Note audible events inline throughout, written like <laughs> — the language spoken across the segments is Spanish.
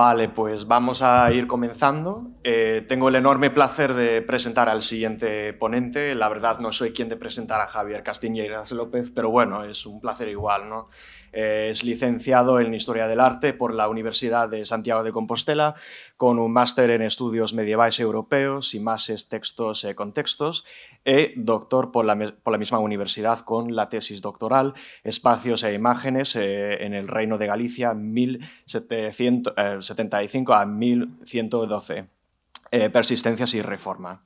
Vale, pues vamos a ir comenzando. Eh, tengo el enorme placer de presentar al siguiente ponente. La verdad no soy quien de presentar a Javier Castiñeiras López, pero bueno, es un placer igual, ¿no? Eh, es licenciado en Historia del Arte por la Universidad de Santiago de Compostela, con un máster en Estudios Medievales Europeos y más Textos y e Contextos, y e doctor por la, misma universidad con la tesis doctoral Espacios e Imágenes eh, en el Reino de Galicia 1775 eh, a 1112. Eh, Persistencias y Reforma.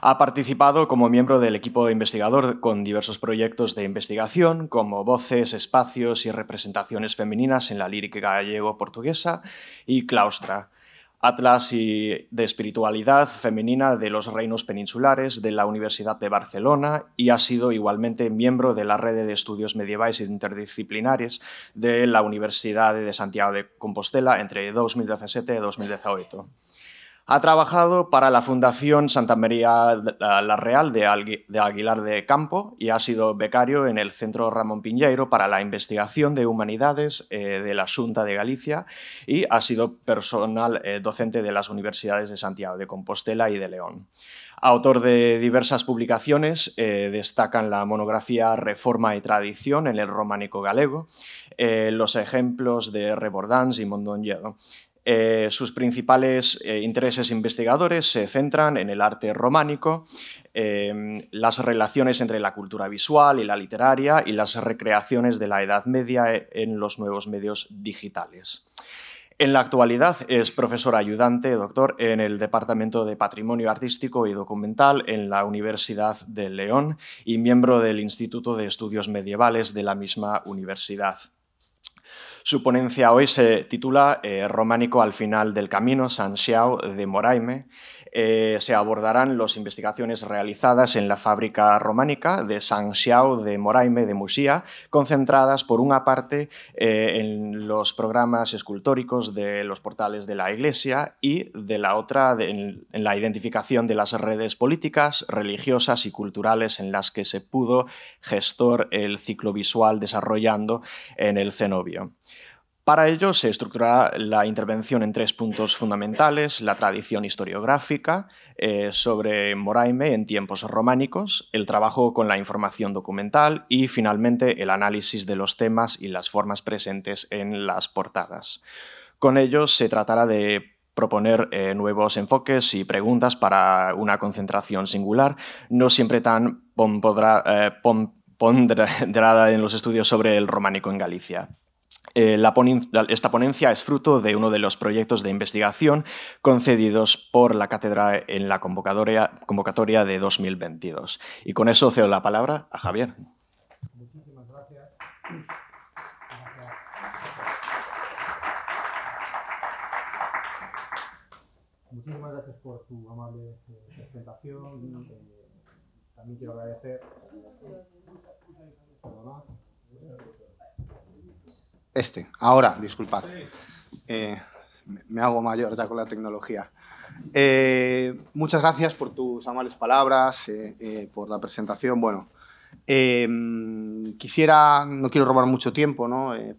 Ha participado como miembro del equipo de investigador con diversos proyectos de investigación, como Voces, Espacios y Representaciones Femeninas en la Lírica Gallego-Portuguesa y Claustra, Atlas de Espiritualidad Femenina de los Reinos Peninsulares de la Universidad de Barcelona y ha sido igualmente miembro de la Red de Estudios Medievales Interdisciplinares de la Universidad de Santiago de Compostela entre 2017 y 2018. Ha trabajado para la Fundación Santa María la Real de Aguilar de Campo y ha sido becario en el Centro Ramón Piñeiro para la investigación de humanidades eh, de la Junta de Galicia y ha sido personal eh, docente de las universidades de Santiago de Compostela y de León. Autor de diversas publicaciones, eh, destacan la monografía Reforma y Tradición en el románico galego, los ejemplos de Rebordans y Mondoñedo, eh, sus principales eh, intereses investigadores se centran en el arte románico, em, las relaciones entre la cultura visual y la literaria y las recreaciones de la Edad Media eh, en los nuevos medios digitales. En la actualidad es profesor ayudante, doctor, en el Departamento de Patrimonio Artístico y Documental en la Universidad de León y miembro del Instituto de Estudios Medievales de la misma universidad. Su ponencia hoy se titula eh, Románico al final del camino, San Xiao de Moraime, eh, se abordarán las investigaciones realizadas en la fábrica románica de San Xiao de Moraime de Muxía, concentradas por una parte eh, en los programas escultóricos de los portales de la iglesia y de la otra en, en, la identificación de las redes políticas, religiosas y culturales en las que se pudo gestor el ciclo visual desarrollando en el cenobio. Para ello se estructurará la intervención en tres puntos fundamentales, la tradición historiográfica eh, sobre Moraime en tiempos románicos, el trabajo con la información documental y finalmente el análisis de los temas y las formas presentes en las portadas. Con ello se tratará de proponer eh, nuevos enfoques y preguntas para una concentración singular, no siempre tan eh, ponderada en los estudios sobre el románico en Galicia. Eh, esta ponencia es fruto de uno de los proyectos de investigación concedidos por la cátedra en la convocatoria, convocatoria de 2022. Y con eso cedo la palabra a Javier. Muchísimas gracias. Muchísimas gracias por tu amable eh, presentación. Eh, también quiero agradecer. Este, ahora, disculpad. Eh, me hago mayor ya con la tecnología. Eh, muchas gracias por tus amables palabras, eh, por la presentación. Bueno, quisiera, no quiero robar mucho tiempo,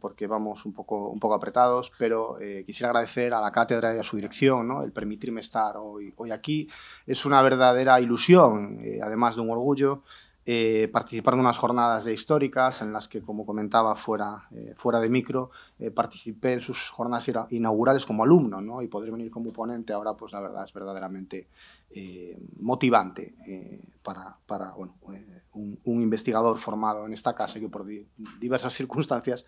porque vamos un poco, un poco apretados, pero quisiera agradecer a la cátedra y a su dirección el permitirme estar hoy, hoy aquí. Es una verdadera ilusión, además de un orgullo. Eh, participar en unas jornadas de históricas en las que, como comentaba fuera, eh, de micro, eh, participé en sus jornadas inaugurales como alumno ¿no? y poder venir como ponente ahora, pues la verdad es verdaderamente motivante para, un, investigador formado en esta casa que por diversas circunstancias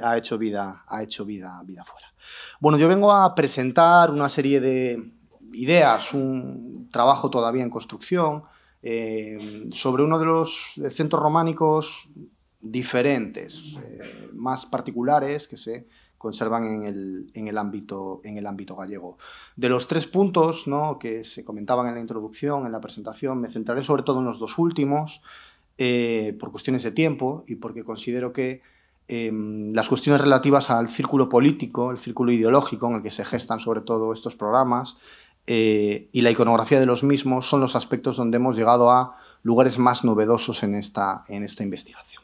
ha hecho, vida, ha hecho vida, vida fuera. Bueno, yo vengo a presentar una serie de ideas, un trabajo todavía en construcción, eh, sobre uno de los centros románicos diferentes, eh, más particulares que se conservan en el, ámbito, en el ámbito gallego. De los tres puntos que se comentaban en la introducción, en la presentación, me centraré sobre todo en los dos últimos, eh, por cuestiones de tiempo y porque considero que em, las cuestiones relativas al círculo político, el círculo ideológico en el que se gestan sobre todo estos programas, eh, y la iconografía de los mismos son los aspectos donde hemos llegado a lugares más novedosos en esta, en esta investigación.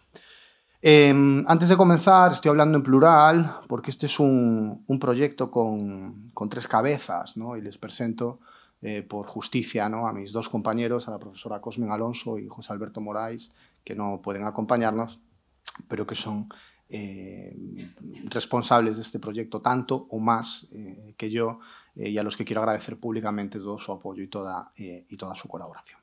Em, antes de comenzar, estoy hablando en plural porque este es un, proyecto con, tres cabezas y les presento eh, por justicia a mis dos compañeros, a la profesora Cosmen Alonso y José Alberto Moraes, que no pueden acompañarnos, pero que son eh, responsables de este proyecto tanto o más que yo eh, y a los que quiero agradecer públicamente todo su apoyo y toda, eh, y toda su colaboración.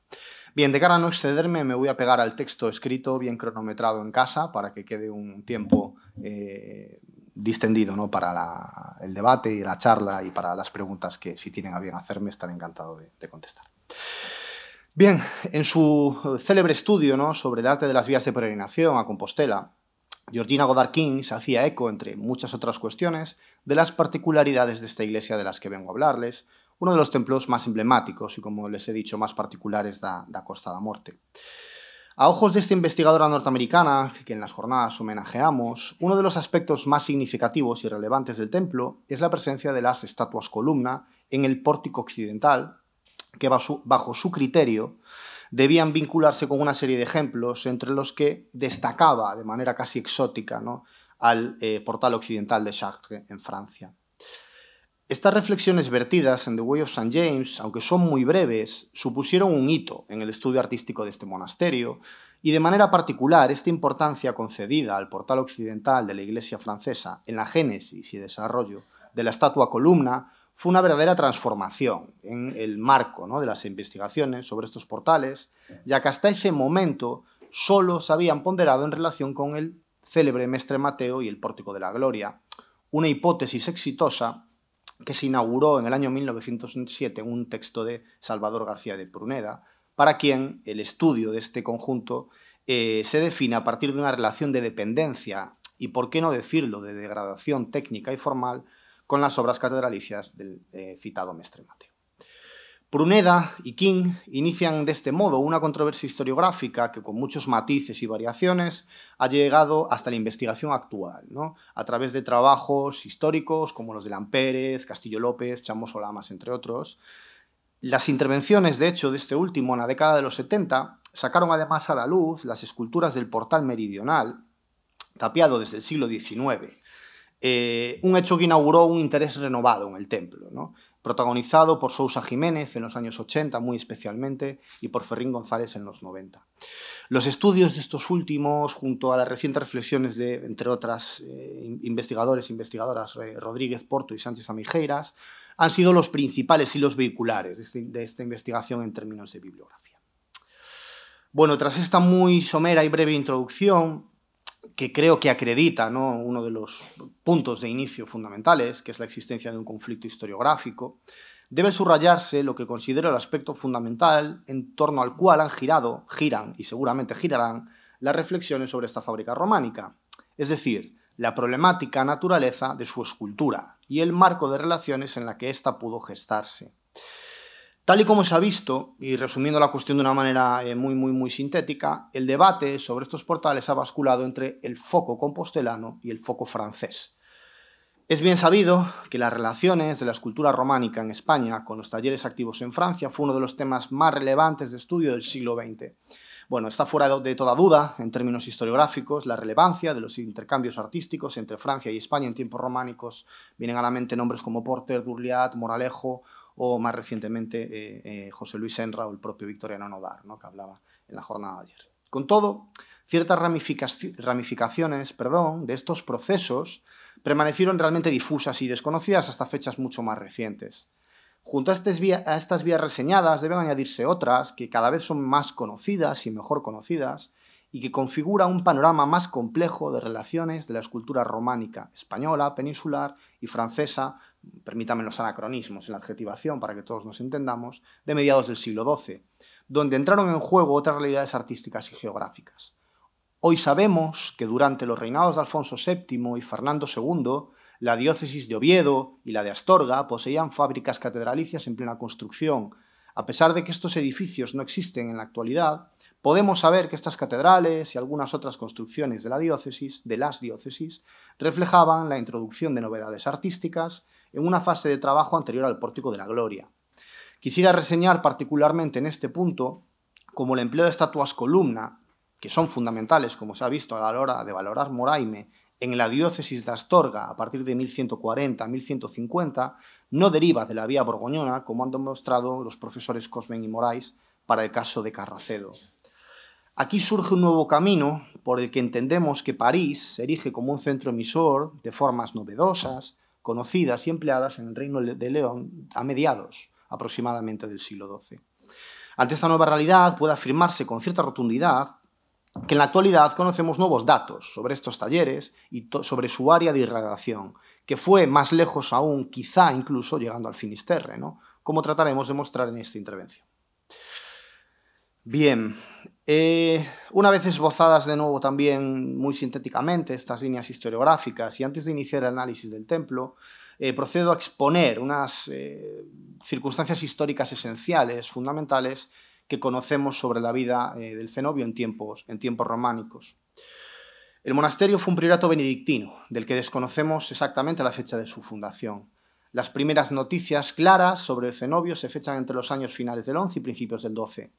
Bien, de cara a no excederme, me voy a pegar al texto escrito, bien cronometrado en casa, para que quede un tiempo eh, distendido para el debate y la charla y para las preguntas que, si tienen a bien hacerme, estaré encantado de, contestar. Bien, en su célebre estudio sobre el arte de las vías de peregrinación a Compostela, Georgina Goddard King se hacía eco, entre muchas otras cuestiones, de las particularidades de esta iglesia de las que vengo a hablarles, uno de los templos más emblemáticos y, como les he dicho, más particulares de la Costa la Morte. A ojos de esta investigadora norteamericana, que en las jornadas homenajeamos, uno de los aspectos más significativos y relevantes del templo es la presencia de las estatuas columna en el pórtico occidental, que bajo, su criterio debían vincularse con una serie de ejemplos, entre los que destacaba de manera casi exótica al eh, portal occidental de Chartres en Francia. Estas reflexiones vertidas en The Way of St. James, aunque son muy breves, supusieron un hito en el estudio artístico de este monasterio y de manera particular esta importancia concedida al portal occidental de la Iglesia francesa en la génesis y desarrollo de la estatua columna fue una verdadera transformación en el marco de las investigaciones sobre estos portales, ya que hasta ese momento solo se habían ponderado en relación con el célebre Mestre Mateo y el Pórtico de la Gloria, una hipótesis exitosa que se inauguró en el año 1907 en un texto de Salvador García de Pruneda, para quien el estudio de este conjunto eh, se define a partir de una relación de dependencia y, por qué no decirlo, de degradación técnica y formal con las obras catedralicias del eh, citado mestre Mateo. Pruneda y King inician de este modo una controversia historiográfica que con muchos matices y variaciones ha llegado hasta la investigación actual, a través de trabajos históricos como los de Lampérez, Castillo López, Chamos Olamas, entre otros. Las intervenciones, de hecho, de este último en la década de los 70 sacaron además a la luz las esculturas del portal meridional, tapiado desde el siglo XIX, eh, un hecho que inauguró un interés renovado en el templo, protagonizado por Sousa Jiménez en los años 80 muy especialmente y por Ferrín González en los 90. Los estudios de estos últimos, junto a las recientes reflexiones de, entre otras, eh, investigadores e investigadoras eh, Rodríguez Porto y Sánchez Amijeras, han sido los principales y los vehiculares este, de esta investigación en términos de bibliografía. Bueno, tras esta muy somera y breve introducción, que creo que acredita uno de los puntos de inicio fundamentales, que es la existencia de un conflicto historiográfico, debe subrayarse lo que considero el aspecto fundamental en torno al cual han girado, giran y seguramente girarán las reflexiones sobre esta fábrica románica, es decir, la problemática naturaleza de su escultura y el marco de relaciones en la que ésta pudo gestarse. Tal y como se ha visto, y resumiendo la cuestión de una manera eh, muy, muy, muy sintética, el debate sobre estos portales ha basculado entre el foco compostelano y el foco francés. Es bien sabido que las relaciones de la escultura románica en España con los talleres activos en Francia fue uno de los temas más relevantes de estudio del siglo XX. Bueno, está fuera de toda duda, en términos historiográficos, la relevancia de los intercambios artísticos entre Francia y España en tiempos románicos. Vienen a la mente nombres como Porter, Durliat, Moralejo o más recientemente eh, eh, José Luis Enra o el propio Victoriano Nodar, que hablaba en la jornada de ayer. Con todo, ciertas ramificaciones perdón, de estos procesos permanecieron realmente difusas y desconocidas hasta fechas mucho más recientes. Junto a, a estas vías reseñadas deben añadirse otras que cada vez son más conocidas y mejor conocidas y que configura un panorama más complejo de relaciones de la escultura románica, española, peninsular y francesa permítame los anacronismos en la adjetivación para que todos nos entendamos, de mediados del siglo XII, donde entraron en juego otras realidades artísticas y geográficas. Hoy sabemos que durante los reinados de Alfonso VII y Fernando II, la diócesis de Oviedo y la de Astorga poseían fábricas catedralicias en plena construcción. A pesar de que estos edificios no existen en la actualidad, podemos saber que estas catedrales y algunas otras construcciones de la diócesis, de las diócesis, reflejaban la introducción de novedades artísticas en una fase de trabajo anterior al Pórtico de la Gloria. Quisiera reseñar particularmente en este punto como el empleo de estatuas columna, que son fundamentales, como se ha visto a la hora de valorar Moraime, en la diócesis de Astorga a partir de 1140 1150, no deriva de la vía borgoñona, como han demostrado los profesores Cosmen y Morais para el caso de Carracedo. Aquí surge un nuevo camino por el que entendemos que París se erige como un centro emisor de formas novedosas, conocidas y empleadas en el Reino de León a mediados aproximadamente del siglo XII. Ante esta nueva realidad puede afirmarse con cierta rotundidad que en la actualidad conocemos nuevos datos sobre estos talleres y sobre su área de irradiación, que fue más lejos aún, quizá incluso llegando al Finisterre, ¿no? como trataremos de mostrar en esta intervención. Bien, eh, una vez esbozadas de nuevo también muy sintéticamente estas líneas historiográficas y antes de iniciar el análisis del templo, eh, procedo a exponer unas eh, circunstancias históricas esenciales, fundamentales, que conocemos sobre la vida del cenobio en tiempos, en tiempos románicos. El monasterio fue un priorato benedictino, del que desconocemos exactamente la fecha de su fundación. Las primeras noticias claras sobre el cenobio se fechan entre los años finales del 11 y principios del 12.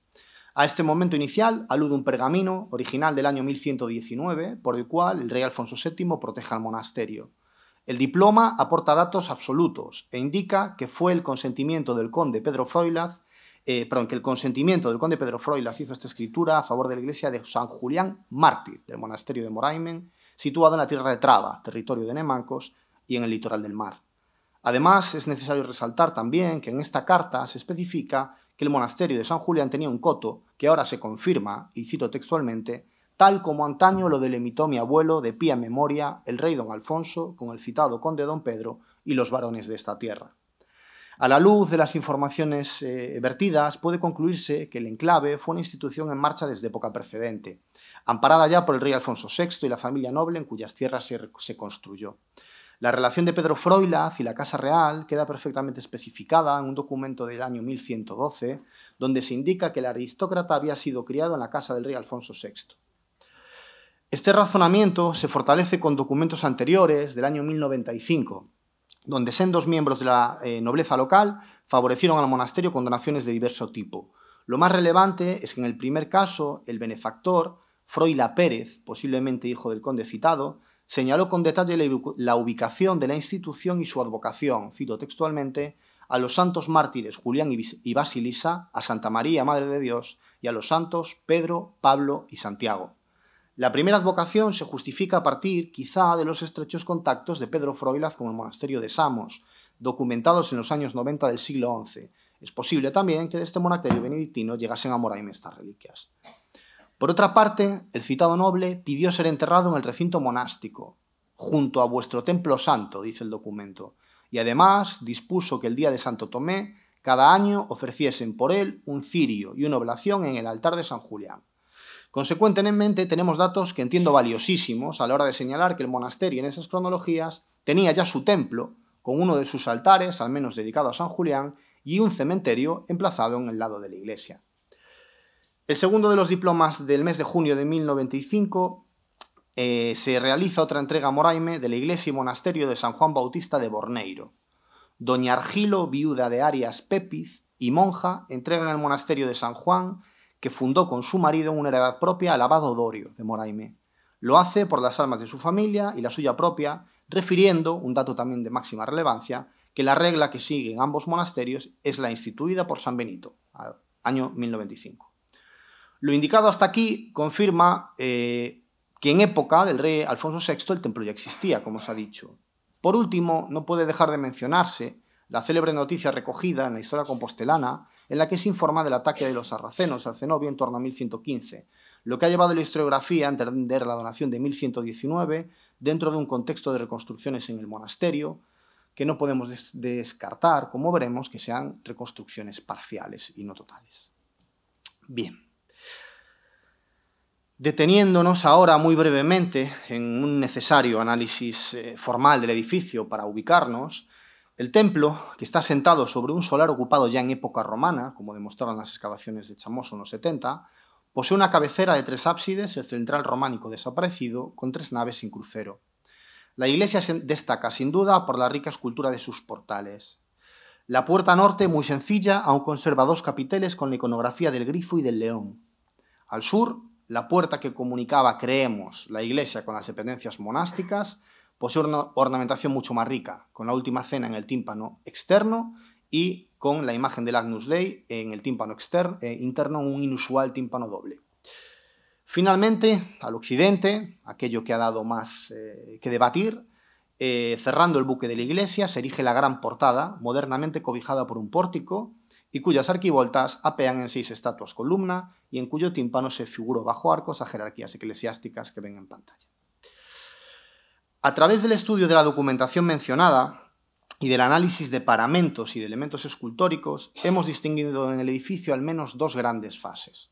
A este momento inicial alude un pergamino original del año 1119, por el cual el rey Alfonso VII protege al monasterio. El diploma aporta datos absolutos e indica que fue el consentimiento del conde Pedro Froilaz, eh, perdón, que el consentimiento del conde Pedro Froilaz hizo esta escritura a favor de la iglesia de San Julián Mártir, del monasterio de Moraimen, situado en la tierra de Traba, territorio de Nemancos, y en el litoral del mar. Además, es necesario resaltar también que en esta carta se especifica que el monasterio de San Julián tenía un coto, que ahora se confirma, y cito textualmente, tal como antaño lo delimitó mi abuelo de pía memoria, el rey don Alfonso, con el citado conde don Pedro y los varones de esta tierra. A la luz de las informaciones eh, vertidas, puede concluirse que el enclave fue una institución en marcha desde época precedente, amparada ya por el rey Alfonso VI y la familia noble en cuyas tierras se construyó. La relación de Pedro Froilaz y la Casa Real queda perfectamente especificada en un documento del año 1112, donde se indica que el aristócrata había sido criado en la casa del rey Alfonso VI. Este razonamiento se fortalece con documentos anteriores del año 1095, donde sendos miembros de la eh, nobleza local favorecieron al monasterio con donaciones de diverso tipo. Lo más relevante es que en el primer caso, el benefactor, Froila Pérez, posiblemente hijo del conde citado, Señaló con detalle la ubicación de la institución y su advocación, cito textualmente, a los santos mártires Julián y Basilisa, a Santa María, Madre de Dios, y a los santos Pedro, Pablo y Santiago. La primera advocación se justifica a partir, quizá, de los estrechos contactos de Pedro Froilaz con el monasterio de Samos, documentados en los años 90 del siglo XI. Es posible también que de este monasterio benedictino llegasen a Moraima estas reliquias. Por otra parte, el citado noble pidió ser enterrado en el recinto monástico, junto a vuestro templo santo, dice el documento, y además dispuso que el día de Santo Tomé cada año ofreciesen por él un cirio y una oblación en el altar de San Julián. Consecuentemente, tenemos datos que entiendo valiosísimos a la hora de señalar que el monasterio en esas cronologías tenía ya su templo, con uno de sus altares, al menos dedicado a San Julián, y un cementerio emplazado en el lado de la iglesia. El segundo de los diplomas del mes de junio de 1095 eh, se realiza otra entrega a Moraime de la iglesia y monasterio de San Juan Bautista de Borneiro. Doña Argilo, viuda de Arias Pepiz y monja, en el monasterio de San Juan que fundó con su marido en una heredad propia al abado Dorio de Moraime. Lo hace por las almas de su familia y la suya propia, refiriendo, un dato también de máxima relevancia, que la regla que siguen ambos monasterios es la instituida por San Benito, año 1095. Lo indicado hasta aquí confirma eh, que en época del rey Alfonso VI el templo ya existía, como se ha dicho. Por último, no puede dejar de mencionarse la célebre noticia recogida en la historia compostelana, en la que se informa del ataque de los sarracenos al Cenobio en torno a 1115, lo que ha llevado la historiografía a entender la donación de 1119 dentro de un contexto de reconstrucciones en el monasterio, que no podemos descartar, como veremos, que sean reconstrucciones parciales y no totales. Bien. Deteniéndonos ahora muy brevemente en un necesario análisis eh, formal del edificio para ubicarnos, el templo, que está sentado sobre un solar ocupado ya en época romana, como demostraron las excavaciones de Chamoso en los 70, posee una cabecera de tres ábsides, el central románico desaparecido, con tres naves sin crucero. La iglesia destaca sin duda por la rica escultura de sus portales. La puerta norte, muy sencilla, aún conserva dos capiteles con la iconografía del grifo y del león. Al sur, la puerta que comunicaba, creemos, la iglesia con las dependencias monásticas posee una ornamentación mucho más rica, con la última cena en el tímpano externo y con la imagen del Agnus Dei en el tímpano externo, eh, interno, un inusual tímpano doble. Finalmente, al occidente, aquello que ha dado más eh, que debatir, eh, cerrando el buque de la iglesia, se erige la gran portada, modernamente cobijada por un pórtico, y cuyas arquivoltas apean en seis estatuas columna y en cuyo tímpano se figuró bajo arcos a jerarquías eclesiásticas que ven en pantalla. A través del estudio de la documentación mencionada y del análisis de paramentos y de elementos escultóricos, hemos distinguido en el edificio al menos dos grandes fases.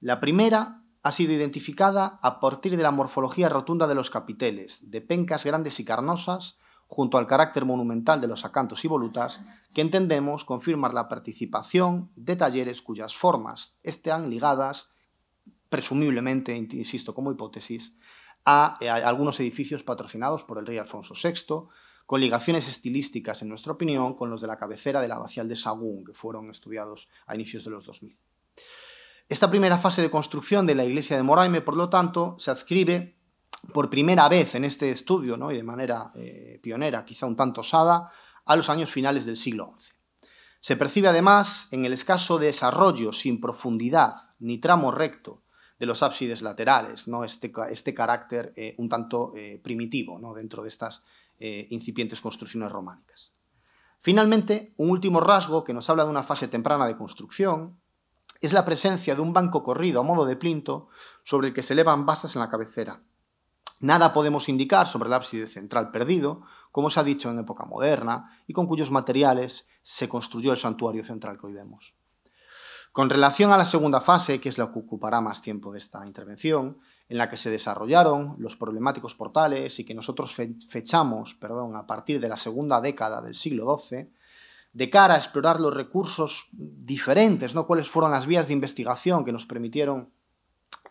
La primera ha sido identificada a partir de la morfología rotunda de los capiteles, de pencas grandes y carnosas, junto al carácter monumental de los acantos y volutas, que entendemos confirmar la participación de talleres cuyas formas están ligadas, presumiblemente, insisto, como hipótesis, a, eh, algunos edificios patrocinados por el rey Alfonso VI, con ligaciones estilísticas, en nuestra opinión, con los de la cabecera de la abacial de Sagún, que fueron estudiados a inicios de los 2000. Esta primera fase de construcción de la iglesia de Moraime, por lo tanto, se adscribe por primera vez en este estudio, ¿no? y de manera eh, pionera, quizá un tanto osada, a los años finales del siglo XI. Se percibe además en el escaso desarrollo sin profundidad ni tramo recto de los ábsides laterales, este, este, carácter eh, un tanto eh, primitivo dentro de estas incipientes construcciones románicas. Finalmente, un último rasgo que nos habla de una fase temprana de construcción, es la presencia de un banco corrido a modo de plinto sobre el que se elevan basas en la cabecera, Nada podemos indicar sobre el ábside central perdido, como se ha dicho en época moderna, y con cuyos materiales se construyó el santuario central que hoy vemos. Con relación a la segunda fase, que es la que ocupará más tiempo de esta intervención, en la que se desarrollaron los problemáticos portales y que nosotros fechamos perdón, a partir de la segunda década del siglo XII, de cara a explorar los recursos diferentes, ¿no? cuáles fueron las vías de investigación que nos permitieron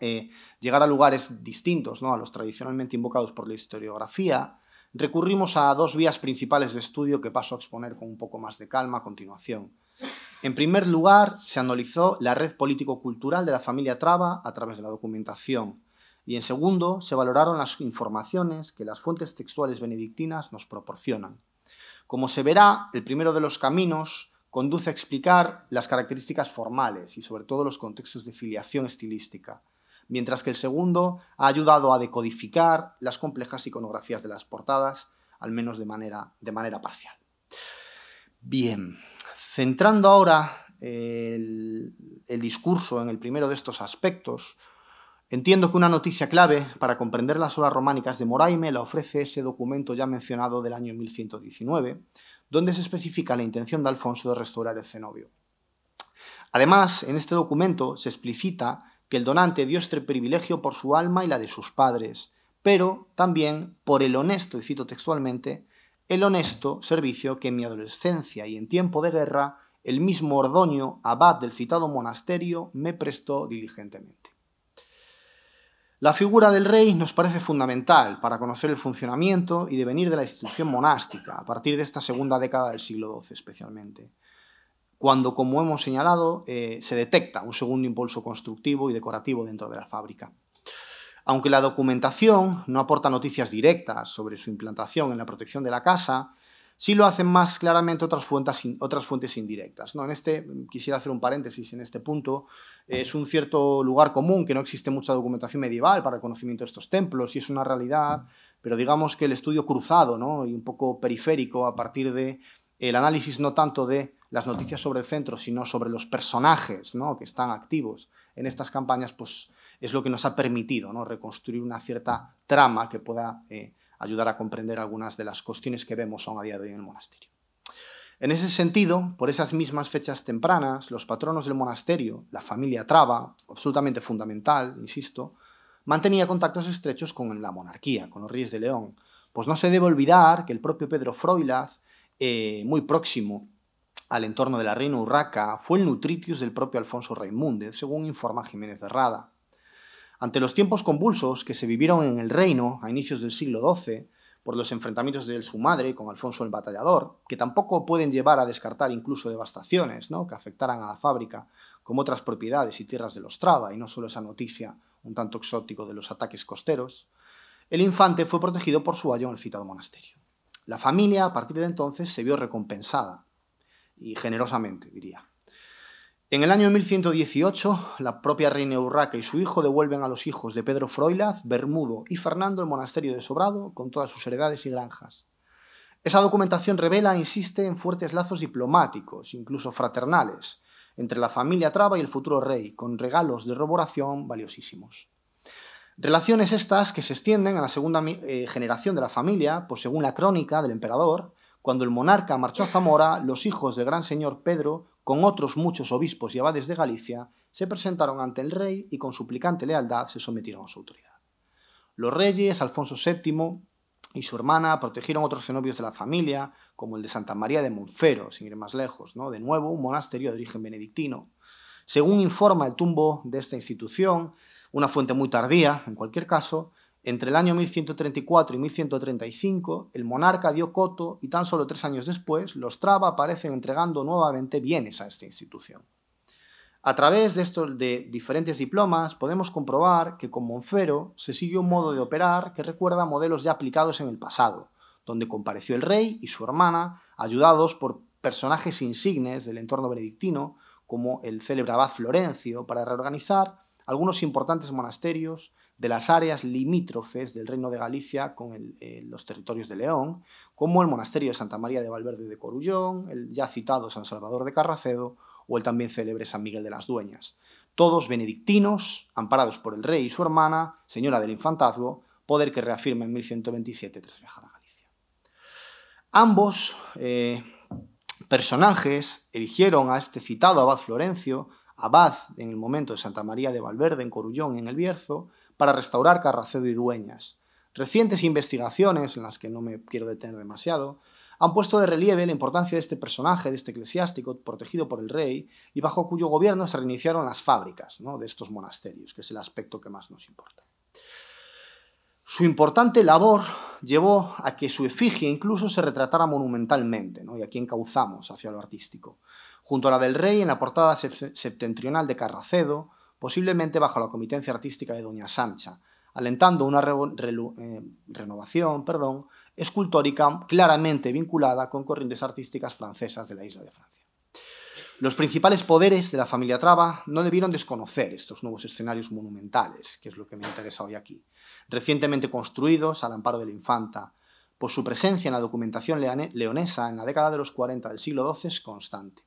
eh, llegar a lugares distintos ¿no? a los tradicionalmente invocados por la historiografía, recurrimos a dos vías principales de estudio que paso a exponer con un poco más de calma a continuación. En primer lugar, se analizó la red político-cultural de la familia Traba a través de la documentación y en segundo, se valoraron las informaciones que las fuentes textuales benedictinas nos proporcionan. Como se verá, el primero de los caminos conduce a explicar las características formales y sobre todo los contextos de filiación estilística, mientras que el segundo ha ayudado a decodificar las complejas iconografías de las portadas, al menos de manera, de manera parcial. Bien, centrando ahora el, discurso en el primero de estos aspectos, Entiendo que una noticia clave para comprender las obras románicas de Moraime la ofrece ese documento ya mencionado del año 1119, donde se especifica la intención de Alfonso de restaurar el cenobio. Además, en este documento se explicita que el donante dio este privilegio por su alma y la de sus padres, pero también por el honesto, y cito textualmente, el honesto servicio que en mi adolescencia y en tiempo de guerra el mismo Ordoño, abad del citado monasterio, me prestó diligentemente. La figura del rey nos parece fundamental para conocer el funcionamiento y devenir de la institución monástica, a partir de esta segunda década del siglo XII especialmente cuando, como hemos señalado, eh, se detecta un segundo impulso constructivo y decorativo dentro de la fábrica. Aunque la documentación no aporta noticias directas sobre su implantación en la protección de la casa, sí lo hacen más claramente otras fuentes, otras fuentes indirectas. ¿no? En este, quisiera hacer un paréntesis en este punto. Es un cierto lugar común que no existe mucha documentación medieval para el conocimiento de estos templos y es una realidad, pero digamos que el estudio cruzado y un poco periférico a partir de análisis no tanto de las noticias sobre el centro, sino sobre los personajes que están activos en estas campañas, pues es lo que nos ha permitido ¿no? reconstruir una cierta trama que pueda eh, ayudar a comprender algunas de las cuestiones que vemos aún a día de hoy en el monasterio. En ese sentido, por esas mismas fechas tempranas, los patronos del monasterio, la familia Traba, absolutamente fundamental, insisto, mantenía contactos estrechos con la monarquía, con los reyes de León. Pues no se debe olvidar que el propio Pedro Froilaz, eh, muy próximo al entorno de la reina Urraca fue el nutritius del propio Alfonso Raimúndez, según informa Jiménez de Rada. Ante los tiempos convulsos que se vivieron en el reino a inicios del siglo XII, por los enfrentamientos de su madre con Alfonso el Batallador, que tampoco pueden llevar a descartar incluso devastaciones ¿no? que afectaran a la fábrica, como otras propiedades y tierras de los Traba, y no solo esa noticia un tanto exótico de los ataques costeros, el infante fue protegido por su ayo en el citado monasterio. La familia, a partir de entonces, se vio recompensada, y generosamente, diría. En el año 1118, la propia reina Urraca y su hijo devuelven a los hijos de Pedro Froilaz, Bermudo y Fernando el monasterio de Sobrado con todas sus heredades y granjas. Esa documentación revela e insiste en fuertes lazos diplomáticos, incluso fraternales, entre la familia Traba y el futuro rey, con regalos de roboración valiosísimos. Relaciones estas que se extienden a la segunda eh, generación de la familia, pues según la crónica del emperador, cuando el monarca marchó a Zamora, los hijos del gran señor Pedro, con otros muchos obispos y abades de Galicia, se presentaron ante el rey y con suplicante lealtad se sometieron a su autoridad. Los reyes, Alfonso VII y su hermana protegieron otros cenobios de la familia, como el de Santa María de Monfero, sin ir más lejos, de nuevo un monasterio de origen benedictino. Según informa el tumbo de esta institución, una fuente muy tardía, en cualquier caso, entre el año 1134 y 1135, el monarca dio coto y tan solo tres años después, los Traba aparecen entregando nuevamente bienes a esta institución. A través de estos de diferentes diplomas podemos comprobar que con Monfero se siguió un modo de operar que recuerda modelos ya aplicados en el pasado, donde compareció el rey y su hermana, ayudados por personajes insignes del entorno benedictino, como el célebre abad Florencio, para reorganizar algunos importantes monasterios de las áreas limítrofes del Reino de Galicia con eh, los territorios de León, como el monasterio de Santa María de Valverde de Corullón, el ya citado San Salvador de Carracedo o el también célebre San Miguel de las Dueñas. Todos benedictinos, amparados por el rey y su hermana, señora del infantazgo, poder que reafirma en 1127 tras viajar a Galicia. Ambos eh, personajes eligieron a este citado abad Florencio, abad en el momento de Santa María de Valverde en Corullón, en el Bierzo, para restaurar Carracedo y Dueñas. Recientes investigaciones, en las que no me quiero detener demasiado, han puesto de relieve la importancia de este personaje, de este eclesiástico protegido por el rey y bajo cuyo gobierno se reiniciaron las fábricas de estos monasterios, que es el aspecto que más nos importa. Su importante labor llevó a que su efigie incluso se retratara monumentalmente, ¿no? y aquí encauzamos hacia lo artístico. Junto a la del rey en la portada septentrional de Carracedo, posiblemente bajo la comitencia artística de Doña Sancha, alentando una eh, renovación perdón, escultórica claramente vinculada con corrientes artísticas francesas de la isla de Francia. Los principales poderes de la familia Traba no debieron desconocer estos nuevos escenarios monumentales, que es lo que me interesa hoy aquí, recientemente construidos al amparo de la infanta, por su presencia en la documentación leonesa en la década de los 40 del siglo XII es constante.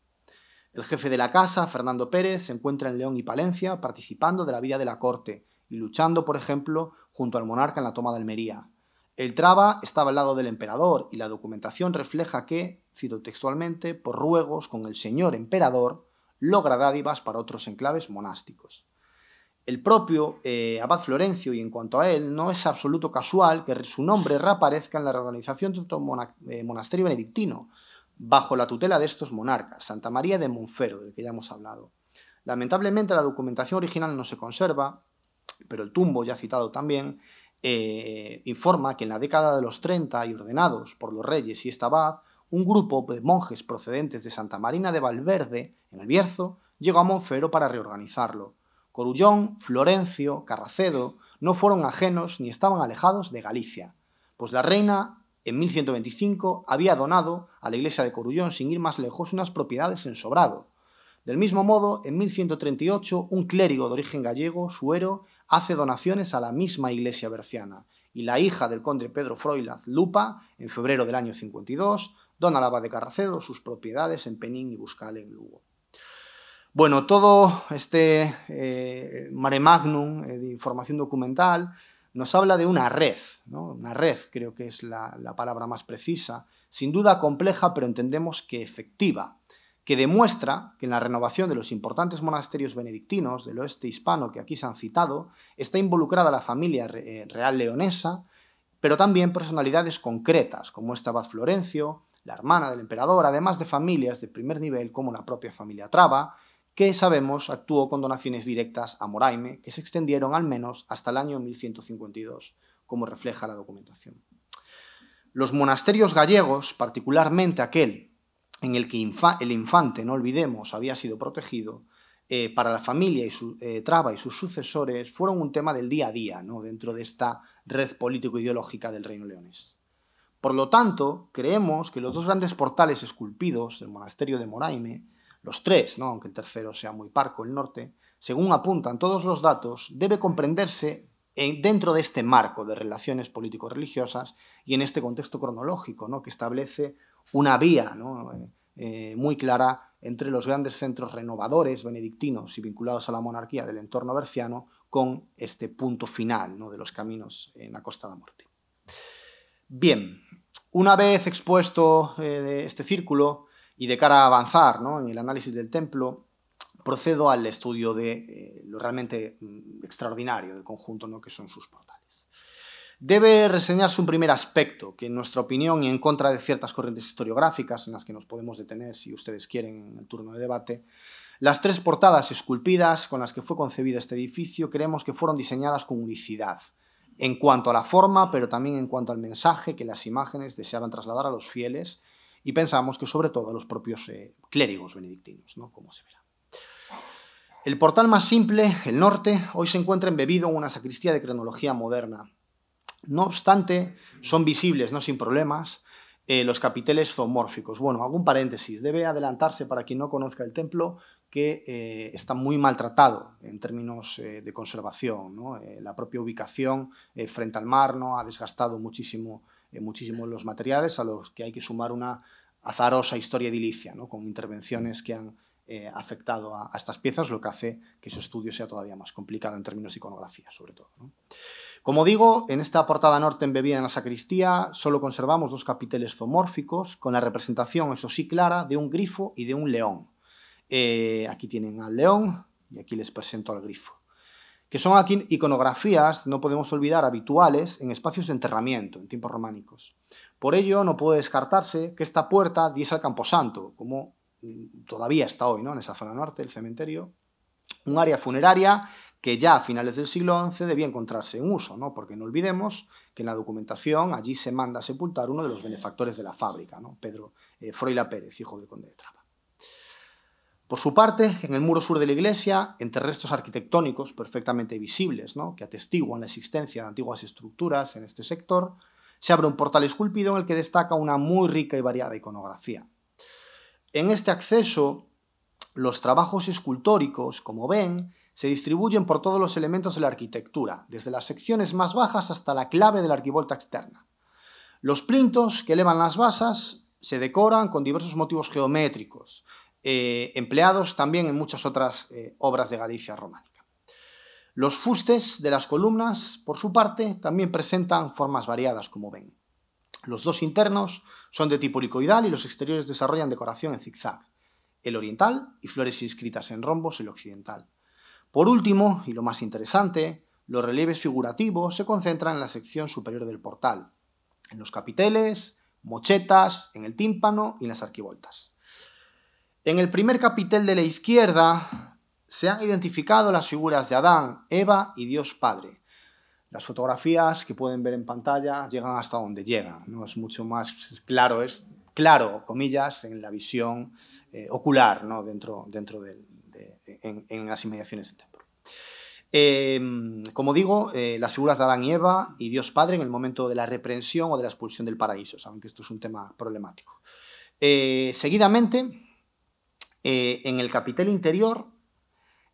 El jefe de la casa, Fernando Pérez, se encuentra en León y Palencia participando de la vida de la corte y luchando, por ejemplo, junto al monarca en la toma de Almería. El traba estaba al lado del emperador y la documentación refleja que, cito textualmente, por ruegos con el señor emperador, logra dádivas para otros enclaves monásticos. El propio eh, abad Florencio, y en cuanto a él, no es absoluto casual que su nombre reaparezca en la reorganización de otro eh, monasterio benedictino, bajo la tutela de estos monarcas, Santa María de Monfero, del que ya hemos hablado. Lamentablemente la documentación original no se conserva, pero el tumbo, ya citado también, eh, informa que en la década de los 30 y ordenados por los reyes y esta abad, un grupo de monjes procedentes de Santa Marina de Valverde, en el Bierzo, llegó a Monfero para reorganizarlo. Corullón, Florencio, Carracedo no fueron ajenos ni estaban alejados de Galicia, pues la reina en 1125 había donado a la iglesia de Corullón, sin ir más lejos, unas propiedades en Sobrado. Del mismo modo, en 1138, un clérigo de origen gallego, Suero, hace donaciones a la misma iglesia berciana, y la hija del conde Pedro Froilaz, Lupa, en febrero del año 52, dona la de Carracedo sus propiedades en Penín y Buscal en Lugo. Bueno, todo este eh, mare magnum eh, de información documental nos habla de una red, ¿no? una red creo que es la, palabra más precisa, sin duda compleja, pero entendemos que efectiva, que demuestra que en la renovación de los importantes monasterios benedictinos del oeste hispano que aquí se han citado, está involucrada la familia eh, real leonesa, pero también personalidades concretas, como estaba Florencio, la hermana del emperador, además de familias de primer nivel como la propia familia Traba, que sabemos actuó con donaciones directas a Moraime, que se extendieron al menos hasta el año 1152, como refleja la documentación. Los monasterios gallegos, particularmente aquel en el que el infante, no olvidemos, había sido protegido, eh, para la familia y su, eh, Traba y sus sucesores fueron un tema del día a día dentro de esta red político-ideológica del Reino Leones. Por lo tanto, creemos que los dos grandes portales esculpidos, del monasterio de Moraime los tres, ¿no? aunque el tercero sea muy parco, el norte, según apuntan todos los datos, debe comprenderse eh, dentro de este marco de relaciones político-religiosas y en este contexto cronológico ¿no? que establece una vía eh, eh, muy clara entre los grandes centros renovadores benedictinos y vinculados a la monarquía del entorno berciano con este punto final ¿no? de los caminos en la Costa de la Muerte. Bien, una vez expuesto este círculo, y de cara a avanzar en el análisis del templo, procedo al estudio de eh, lo realmente mm, extraordinario del conjunto ¿no? que son sus portales. Debe reseñarse un primer aspecto que, en nuestra opinión y en contra de ciertas corrientes historiográficas en las que nos podemos detener si ustedes quieren en el turno de debate, las tres portadas esculpidas con las que fue concebido este edificio creemos que fueron diseñadas con unicidad, en cuanto a la forma, pero también en cuanto al mensaje que las imágenes deseaban trasladar a los fieles y pensamos que sobre todo los propios eh, clérigos benedictinos, ¿no? como se verá. El portal más simple, el norte, hoy se encuentra embebido en una sacristía de cronología moderna. No obstante, son visibles, no sin problemas, eh, los capiteles zoomórficos. Bueno, algún paréntesis. Debe adelantarse para quien no conozca el templo que eh, está muy maltratado en términos de conservación. la propia ubicación frente al mar ¿no? ha desgastado muchísimo eh, muchísimos los materiales a los que hay que sumar una azarosa historia edilicia, ¿no? con intervenciones que han eh, afectado a, estas piezas, lo que hace que su estudio sea todavía más complicado en términos de iconografía, sobre todo. Como digo, en esta portada norte embebida en la sacristía solo conservamos dos capiteles zoomórficos con la representación, eso sí, clara, de un grifo y de un león. Eh, aquí tienen al león y aquí les presento al grifo que son aquí iconografías, no podemos olvidar, habituales en espacios de enterramiento en tiempos románicos. Por ello, no puede descartarse que esta puerta diese al Camposanto, como mm, todavía está hoy ¿no? en esa zona norte, el cementerio, un área funeraria que ya a finales del siglo XI debía encontrarse en uso, ¿no? porque no olvidemos que en la documentación allí se manda a sepultar uno de los benefactores de la fábrica, ¿no? Pedro Freila eh, Froila Pérez, hijo del conde de Traba. Por su parte, en el muro sur de la iglesia, entre restos arquitectónicos perfectamente visibles, que atestiguan la existencia de antiguas estructuras en este sector, se abre un portal esculpido en el que destaca una muy rica y variada iconografía. En este acceso, los trabajos escultóricos, como ven, se distribuyen por todos los elementos de la arquitectura, desde las secciones más bajas hasta la clave de la arquivolta externa. Los plintos que elevan las basas se decoran con diversos motivos geométricos, eh, empleados también en muchas otras eh, obras de Galicia románica. Los fustes de las columnas, por su parte, también presentan formas variadas, como ven. Los dos internos son de tipo licoidal y los exteriores desarrollan decoración en zigzag, el oriental y flores inscritas en rombos el occidental. Por último, y lo más interesante, los relieves figurativos se concentran en la sección superior del portal, en los capiteles, mochetas, en el tímpano y en las arquivoltas. En el primer capitel de la izquierda se han identificado las figuras de Adán, Eva y Dios Padre. Las fotografías que pueden ver en pantalla llegan hasta donde llegan. ¿no? Es mucho más claro, es claro, comillas, en la visión eh, ocular dentro, dentro de, en, las inmediaciones del templo. Em, como digo, eh, las figuras de Adán y Eva y Dios Padre en el momento de la reprensión o de la expulsión del paraíso. Saben que esto es un tema problemático. Eh, seguidamente, eh, en el capitel interior,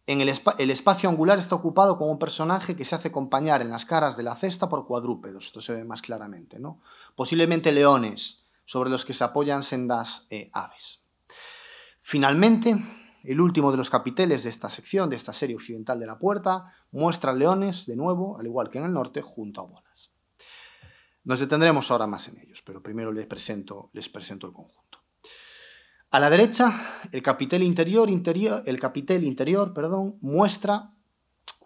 en el, espacio angular está ocupado con un personaje que se hace acompañar en las caras de la cesta por cuadrúpedos, esto se ve más claramente, ¿no? posiblemente leones, sobre los que se apoyan sendas eh, aves. Finalmente, el último de los capiteles de esta sección, de esta serie occidental de la puerta, muestra leones, de nuevo, al igual que en el norte, junto a bolas. Nos detendremos ahora más en ellos, pero primero les presento el conjunto. A la derecha, el capitel interior, el capitel interior perdón, muestra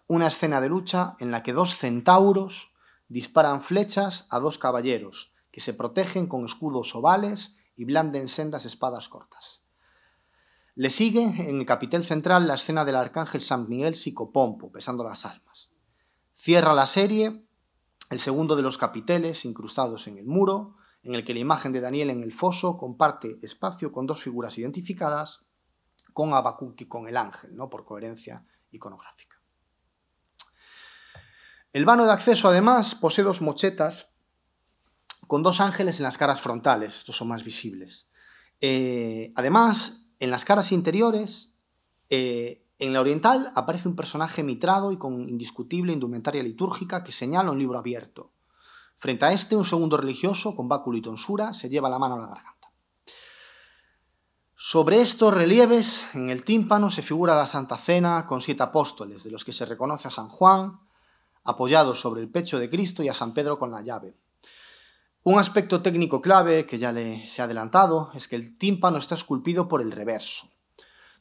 una escena de lucha en la que dos centauros disparan flechas a dos caballeros que se protegen con escudos ovales y blanden sendas espadas cortas. Le sigue en el capitel central la escena del arcángel San Miguel Psicopompo pesando las almas. Cierra la serie el segundo de los capiteles incrustados en el muro, en el que la imagen de Daniel en el foso comparte espacio con dos figuras identificadas, con Abacuki, con el ángel, ¿no? por coherencia iconográfica. El vano de acceso, además, posee dos mochetas con dos ángeles en las caras frontales, estos son más visibles. Eh, además, en las caras interiores, eh, en la oriental aparece un personaje mitrado y con indiscutible indumentaria litúrgica que señala un libro abierto. Frente a este, un segundo religioso, con báculo y tonsura, se lleva la mano a la garganta. Sobre estos relieves, en el tímpano, se figura la Santa Cena con siete apóstoles, de los que se reconoce a San Juan, apoyado sobre el pecho de Cristo, y a San Pedro con la llave. Un aspecto técnico clave, que ya le se ha adelantado, es que el tímpano está esculpido por el reverso,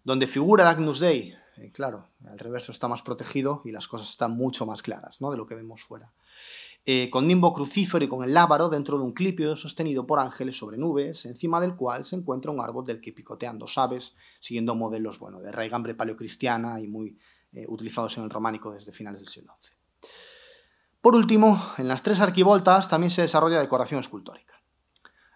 donde figura el Agnus Dei, eh, claro, el reverso está más protegido y las cosas están mucho más claras ¿no? de lo que vemos fuera. Eh, con nimbo crucífero y con el lábaro dentro de un clipio sostenido por ángeles sobre nubes, encima del cual se encuentra un árbol del que picotean dos aves, siguiendo modelos de raigambre paleocristiana y muy eh, utilizados en el románico desde finales del siglo XI. Por último, en las tres arquivoltas también se desarrolla decoración escultórica.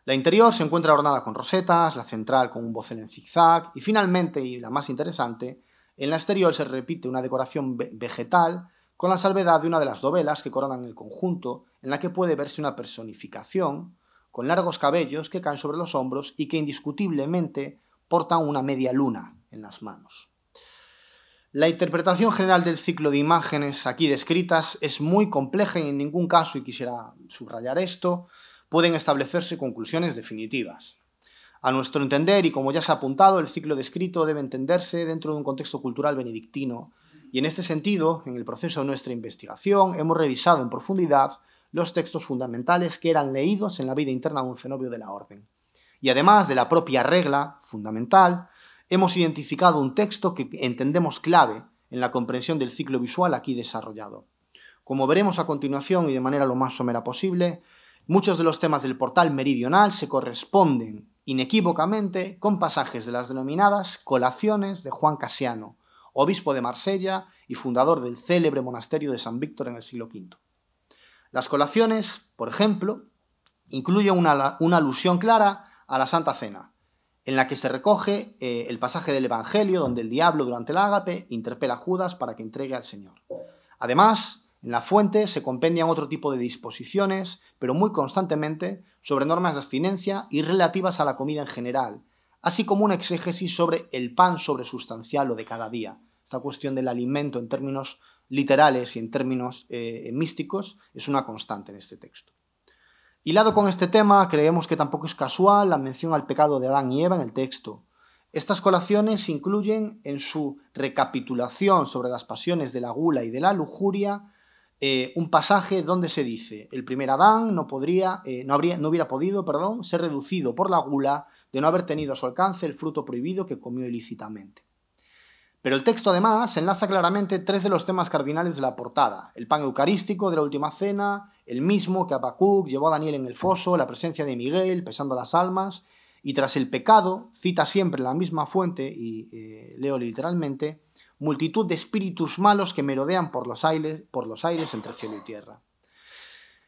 La interior se encuentra adornada con rosetas, la central con un bocel en zigzag y finalmente, y la más interesante, en la exterior se repite una decoración vegetal con la salvedad de una de las dovelas que coronan el conjunto, en la que puede verse una personificación, con largos cabellos que caen sobre los hombros y que indiscutiblemente portan una media luna en las manos. La interpretación general del ciclo de imágenes aquí descritas es muy compleja y en ningún caso, y quisiera subrayar esto, pueden establecerse conclusiones definitivas. A nuestro entender, y como ya se ha apuntado, el ciclo descrito debe entenderse dentro de un contexto cultural benedictino y en este sentido, en el proceso de nuestra investigación, hemos revisado en profundidad los textos fundamentales que eran leídos en la vida interna de un cenobio de la orden. Y además de la propia regla fundamental, hemos identificado un texto que entendemos clave en la comprensión del ciclo visual aquí desarrollado. Como veremos a continuación y de manera lo más somera posible, muchos de los temas del portal meridional se corresponden inequívocamente con pasajes de las denominadas colaciones de Juan Casiano, obispo de Marsella y fundador del célebre monasterio de San Víctor en el siglo V. Las colaciones, por ejemplo, incluyen una, alusión clara a la Santa Cena, en la que se recoge eh, el pasaje del Evangelio donde el diablo durante el ágape interpela a Judas para que entregue al Señor. Además, en la fuente se compendian otro tipo de disposiciones, pero muy constantemente, sobre normas de abstinencia y relativas a la comida en general, así como una exégesis sobre el pan sobresustancial o de cada día. Esta cuestión del alimento en términos literales y en términos eh, místicos es una constante en este texto. Hilado con este tema, creemos que tampoco es casual la mención al pecado de Adán y Eva en el texto. Estas colaciones incluyen en su recapitulación sobre las pasiones de la gula y de la lujuria eh, un pasaje donde se dice el primer Adán no, podría, eh, no, habría, no hubiera podido perdón, ser reducido por la gula de no haber tenido a su alcance el fruto prohibido que comió ilícitamente. Pero el texto además enlaza claramente tres de los temas cardinales de la portada, el pan eucarístico de la última cena, el mismo que Abacuc llevó a Daniel en el foso, la presencia de Miguel pesando las almas, y tras el pecado, cita siempre la misma fuente, y eh, leo literalmente, multitud de espíritus malos que merodean por los aires, por los aires entre cielo y tierra.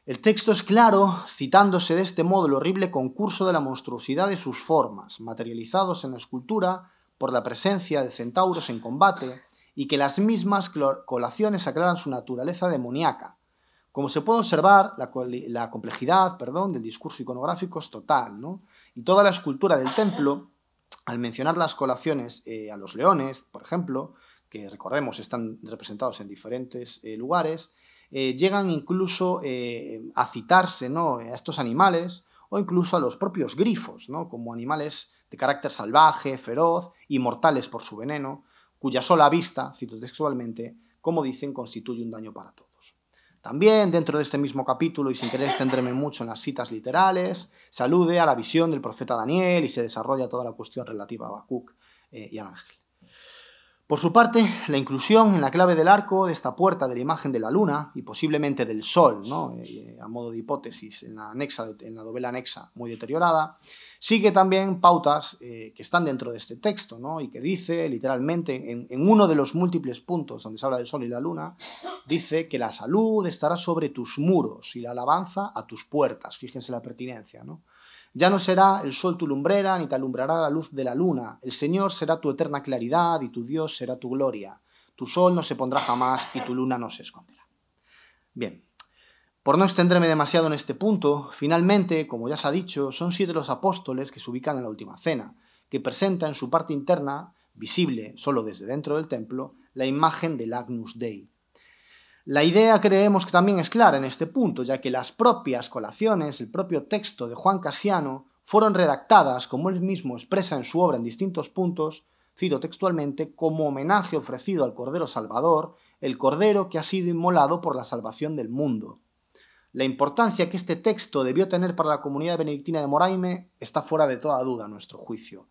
El texto es claro, citándose de este modo el horrible concurso de la monstruosidad de sus formas, materializados en la escultura por la presencia de centauros en combate, y que las mismas colaciones aclaran su naturaleza demoníaca. Como se puede observar, la, complejidad perdón, del discurso iconográfico es total, ¿no? y toda la escultura del templo, al mencionar las colaciones eh, a los leones, por ejemplo, que recordemos están representados en diferentes eh, lugares, eh, llegan incluso eh, a citarse a estos animales o incluso a los propios grifos, como animales de carácter salvaje, feroz y mortales por su veneno, cuya sola vista, cito textualmente, como dicen, constituye un daño para todos. También dentro de este mismo capítulo, y sin querer extenderme mucho en las citas literales, se alude a la visión del profeta Daniel y se desarrolla toda la cuestión relativa a Habacuc eh, y ángel. Por su parte, la inclusión en la clave del arco de esta puerta de la imagen de la luna y posiblemente del sol, ¿no? Eh, a modo de hipótesis en la, anexa, en la novela anexa muy deteriorada, sigue también pautas eh, que están dentro de este texto ¿no? y que dice literalmente en, en uno de los múltiples puntos donde se habla del sol y la luna, dice que la salud estará sobre tus muros y la alabanza a tus puertas. Fíjense la pertinencia. ¿no? Ya no será el sol tu lumbrera, ni te alumbrará la luz de la luna. El Señor será tu eterna claridad y tu Dios será tu gloria. Tu sol no se pondrá jamás y tu luna no se esconderá. Bien, por no extenderme demasiado en este punto, finalmente, como ya se ha dicho, son siete los apóstoles que se ubican en la última cena, que presenta en su parte interna, visible solo desde dentro del templo, la imagen del Agnus Dei, la idea creemos que también es clara en este punto, ya que las propias colaciones, el propio texto de Juan Casiano, fueron redactadas, como él mismo expresa en su obra en distintos puntos, cito textualmente, como homenaje ofrecido al Cordero Salvador, el Cordero que ha sido inmolado por la salvación del mundo. La importancia que este texto debió tener para la comunidad benedictina de Moraime está fuera de toda duda a nuestro juicio.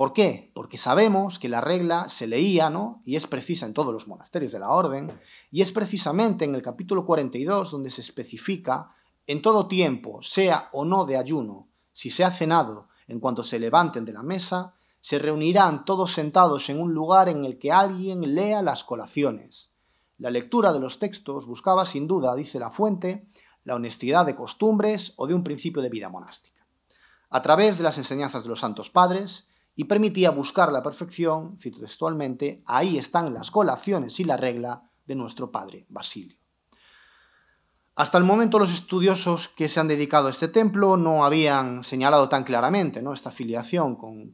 ¿Por qué? Porque sabemos que la regla se leía, ¿no? Y es precisa en todos los monasterios de la orden, y es precisamente en el capítulo 42 donde se especifica en todo tiempo, sea o no de ayuno, si se ha cenado, en cuanto se levanten de la mesa, se reunirán todos sentados en un lugar en el que alguien lea las colaciones. La lectura de los textos buscaba sin duda, dice la fuente, la honestidad de costumbres o de un principio de vida monástica. A través de las enseñanzas de los santos padres, y permitía buscar la perfección, cito textualmente, ahí están las colaciones y la regla de nuestro padre Basilio. Hasta el momento los estudiosos que se han dedicado a este templo no habían señalado tan claramente esta afiliación eh,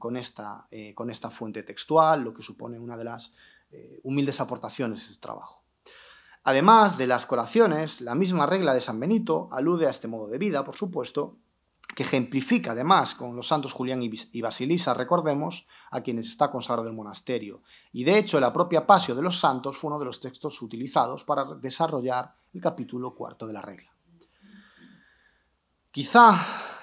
con, esta, fuente textual, lo que supone una de las eh, humildes aportaciones de este trabajo. Además de las colaciones, la misma regla de San Benito alude a este modo de vida, por supuesto, que ejemplifica además con los santos Julián y Basilisa, recordemos, a quienes está consagrado el monasterio. Y de hecho, la propia Pasio de los Santos fue uno de los textos utilizados para desarrollar el capítulo cuarto de la regla. Quizá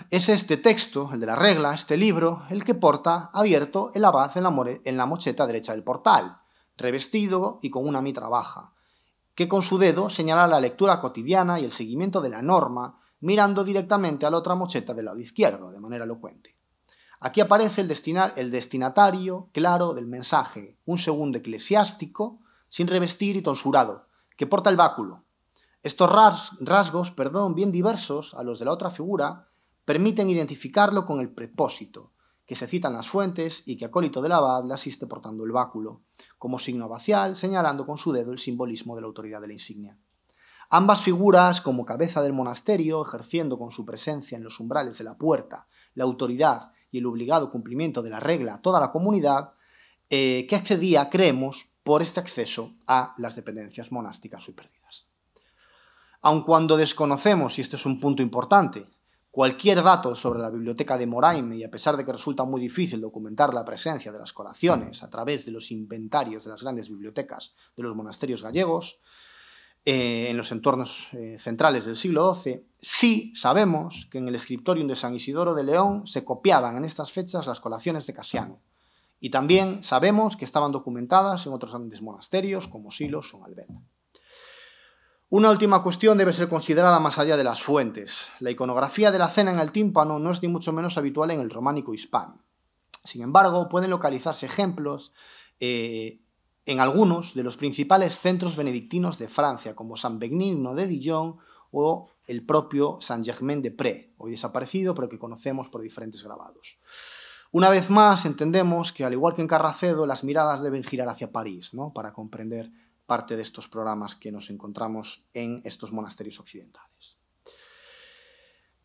es este texto, el de la regla, este libro, el que porta abierto el abad en la, en la mocheta derecha del portal, revestido y con una mitra baja, que con su dedo señala la lectura cotidiana y el seguimiento de la norma mirando directamente a la otra mocheta del lado izquierdo, de manera elocuente. Aquí aparece el, destinatario claro del mensaje, un segundo eclesiástico, sin revestir y tonsurado, que porta el báculo. Estos rasgos, perdón, bien diversos a los de la otra figura, permiten identificarlo con el prepósito, que se citan las fuentes y que acólito del abad le asiste portando el báculo, como signo vacial, señalando con su dedo el simbolismo de la autoridad de la insignia. Ambas figuras, como cabeza del monasterio, ejerciendo con su presencia en los umbrales de la puerta la autoridad y el obligado cumplimiento de la regla a toda la comunidad, eh, que accedía, creemos, por este acceso a las dependencias monásticas perdidas. Aun cuando desconocemos, y este es un punto importante, cualquier dato sobre la biblioteca de Moraime, y a pesar de que resulta muy difícil documentar la presencia de las colaciones a través de los inventarios de las grandes bibliotecas de los monasterios gallegos, eh, en los entornos eh, centrales del siglo XII, sí sabemos que en el escritorium de San Isidoro de León se copiaban en estas fechas las colaciones de Casiano. Y también sabemos que estaban documentadas en otros grandes monasterios como Silos o Albena. Una última cuestión debe ser considerada más allá de las fuentes. La iconografía de la cena en el tímpano no es ni mucho menos habitual en el románico hispano. Sin embargo, pueden localizarse ejemplos eh, en algunos de los principales centros benedictinos de Francia, como San Benigno de Dijon o el propio saint germain de Pré, hoy desaparecido, pero que conocemos por diferentes grabados. Una vez más, entendemos que, al igual que en Carracedo, las miradas deben girar hacia París, ¿no? para comprender parte de estos programas que nos encontramos en estos monasterios occidentales.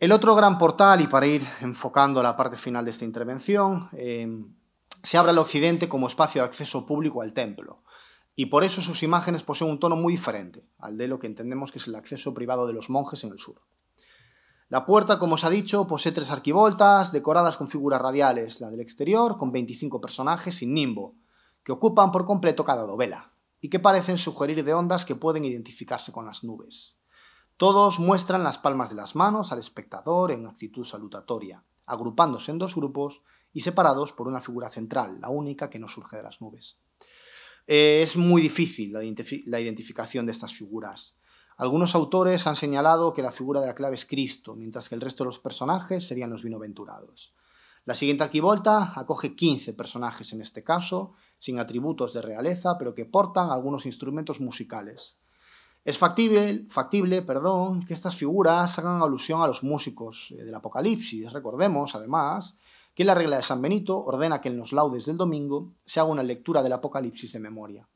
El otro gran portal, y para ir enfocando la parte final de esta intervención, eh, se abre al occidente como espacio de acceso público al templo, y por eso sus imágenes poseen un tono muy diferente al de lo que entendemos que es el acceso privado de los monjes en el sur. La puerta, como os ha dicho, posee tres arquivoltas decoradas con figuras radiales, la del exterior con 25 personajes sin nimbo, que ocupan por completo cada dovela, y que parecen sugerir de ondas que pueden identificarse con las nubes. Todos muestran las palmas de las manos al espectador en actitud salutatoria, agrupándose en dos grupos y separados por una figura central, la única que no surge de las nubes. Eh, es muy difícil la, identificación de estas figuras. Algunos autores han señalado que la figura de la clave es Cristo, mientras que el resto de los personajes serían los bienaventurados. La siguiente arquivolta acoge 15 personajes en este caso, sin atributos de realeza, pero que portan algunos instrumentos musicales. Es factible, factible perdón, que estas figuras hagan alusión a los músicos eh, del Apocalipsis. Recordemos, además, que la regla de San Benito ordena que en los laudes del domingo se haga una lectura del Apocalipsis de memoria.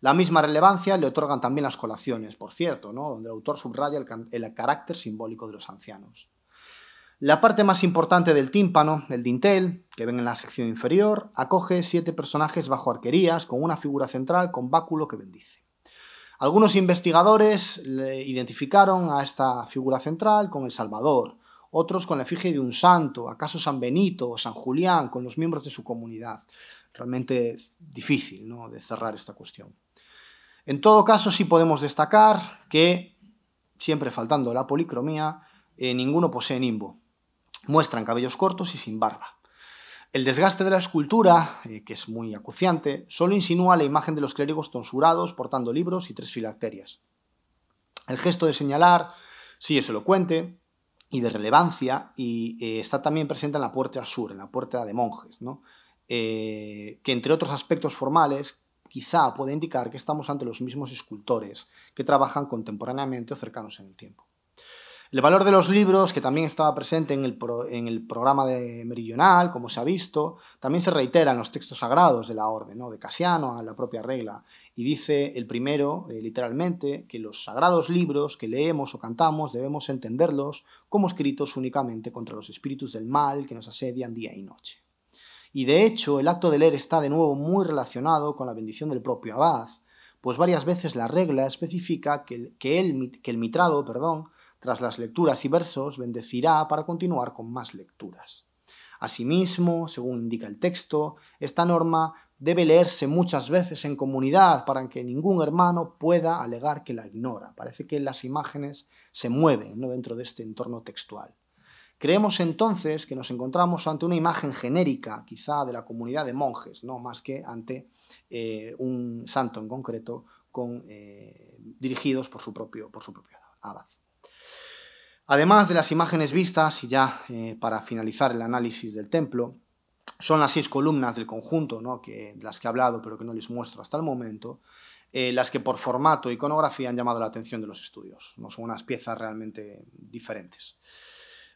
La misma relevancia le otorgan también las colaciones, por cierto, donde el autor subraya el, carácter simbólico de los ancianos. La parte más importante del tímpano, el dintel, que ven en la sección inferior, acoge siete personajes bajo arquerías con una figura central con báculo que bendice. Algunos investigadores identificaron a esta figura central con el Salvador, otros con la efigie de un santo, acaso San Benito o San Julián, con los miembros de su comunidad. Realmente difícil ¿no? de cerrar esta cuestión. En todo caso, sí podemos destacar que, siempre faltando la policromía, eh, ninguno posee nimbo. Muestran cabellos cortos y sin barba. El desgaste de la escultura, eh, que es muy acuciante, solo insinúa la imagen de los clérigos tonsurados portando libros y tres filacterias. El gesto de señalar sí es elocuente, y de relevancia y eh, está también presente en la puerta sur, en la puerta de monjes, eh, que entre otros aspectos formales quizá puede indicar que estamos ante los mismos escultores que trabajan contemporáneamente o cercanos en el tiempo. El valor de los libros, que también estaba presente en el, programa de meridional, como se ha visto, también se reitera en los textos sagrados de la orden, de Casiano a la propia regla. Y dice el primero, eh, literalmente, que los sagrados libros que leemos o cantamos debemos entenderlos como escritos únicamente contra los espíritus del mal que nos asedian día y noche. Y de hecho, el acto de leer está de nuevo muy relacionado con la bendición del propio abad, pues varias veces la regla especifica que el mitrado, perdón, tras las lecturas y versos, bendecirá para continuar con más lecturas. Asimismo, según indica el texto, esta norma debe leerse muchas veces en comunidad para que ningún hermano pueda alegar que la ignora. Parece que las imágenes se mueven ¿no? dentro de este entorno textual. Creemos entonces que nos encontramos ante una imagen genérica, quizá de la comunidad de monjes, no más que ante eh, un santo en concreto, eh, dirigidos por su propio, por su propio abad. Además de las imágenes vistas, y ya eh, para finalizar el análisis del templo, son las seis columnas del conjunto, ¿no? que, de las que he hablado pero que no les muestro hasta el momento, eh, las que por formato e iconografía han llamado la atención de los estudios. ¿no? Son unas piezas realmente diferentes.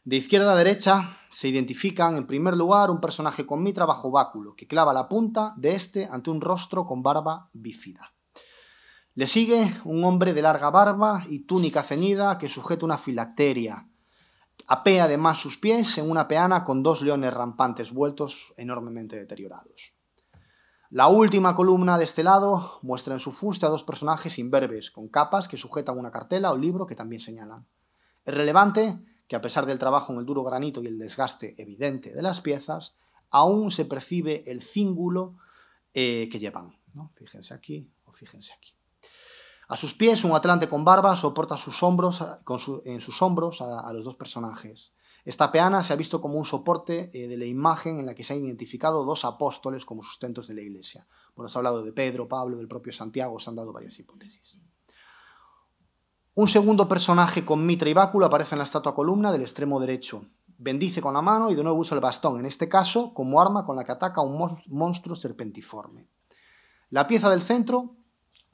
De izquierda a derecha se identifican en primer lugar un personaje con mitra bajo báculo que clava la punta de este ante un rostro con barba bífida. Le sigue un hombre de larga barba y túnica ceñida que sujeta una filacteria. Apea además sus pies en una peana con dos leones rampantes vueltos enormemente deteriorados. La última columna de este lado muestra en su fuste a dos personajes imberbes, con capas que sujetan una cartela o libro que también señalan. Es relevante que a pesar del trabajo en el duro granito y el desgaste evidente de las piezas, aún se percibe el cíngulo eh, que llevan. Fíjense aquí o fíjense aquí. A sus pies, un atlante con barba soporta sus hombros, en sus hombros a, los dos personajes. Esta peana se ha visto como un soporte eh, de la imagen en la que se han identificado dos apóstoles como sustentos de la Iglesia. Bueno, se ha hablado de Pedro, Pablo, del propio Santiago, se han dado varias hipótesis. Un segundo personaje con mitra y báculo aparece en la estatua columna del extremo derecho. Bendice con la mano y de nuevo usa el bastón, en este caso como arma con la que ataca a un monstruo serpentiforme. La pieza del centro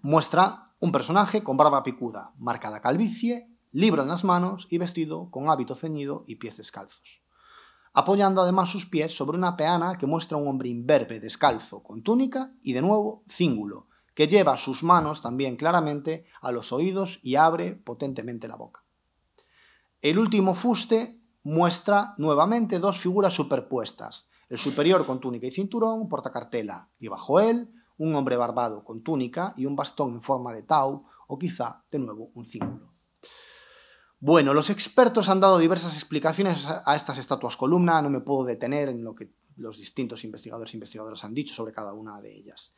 muestra un personaje con barba picuda, marcada calvicie, libro en las manos y vestido con hábito ceñido y pies descalzos. Apoyando además sus pies sobre una peana que muestra un hombre imberbe, descalzo, con túnica y de nuevo cíngulo, que lleva sus manos también claramente a los oídos y abre potentemente la boca. El último fuste muestra nuevamente dos figuras superpuestas, el superior con túnica y cinturón, portacartela, y bajo él un hombre barbado con túnica y un bastón en forma de tau o quizá de nuevo un círculo. Bueno, los expertos han dado diversas explicaciones a estas estatuas columna, no me puedo detener en lo que los distintos investigadores e investigadoras han dicho sobre cada una de ellas.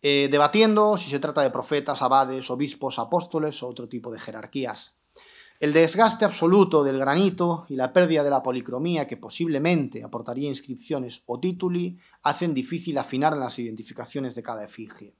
Eh, debatiendo si se trata de profetas, abades, obispos, apóstoles o otro tipo de jerarquías el desgaste absoluto del granito y la pérdida de la policromía que posiblemente aportaría inscripciones o tituli hacen difícil afinar las identificaciones de cada efigie.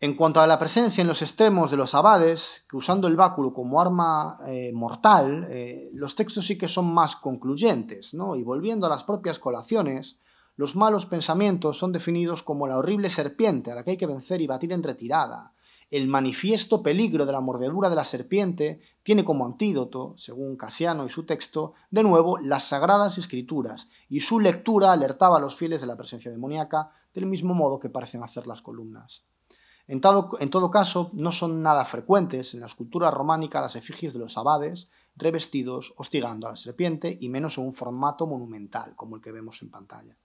En cuanto a la presencia en los extremos de los abades, que usando el báculo como arma eh, mortal, eh, los textos sí que son más concluyentes, y volviendo a las propias colaciones, los malos pensamientos son definidos como la horrible serpiente a la que hay que vencer y batir en retirada, el manifiesto peligro de la mordedura de la serpiente tiene como antídoto, según Casiano y su texto, de nuevo las sagradas escrituras, y su lectura alertaba a los fieles de la presencia demoníaca, del mismo modo que parecen hacer las columnas. En todo, caso, no son nada frecuentes en la escultura románica las efigies de los abades revestidos hostigando a la serpiente, y menos en un formato monumental como el que vemos en pantalla.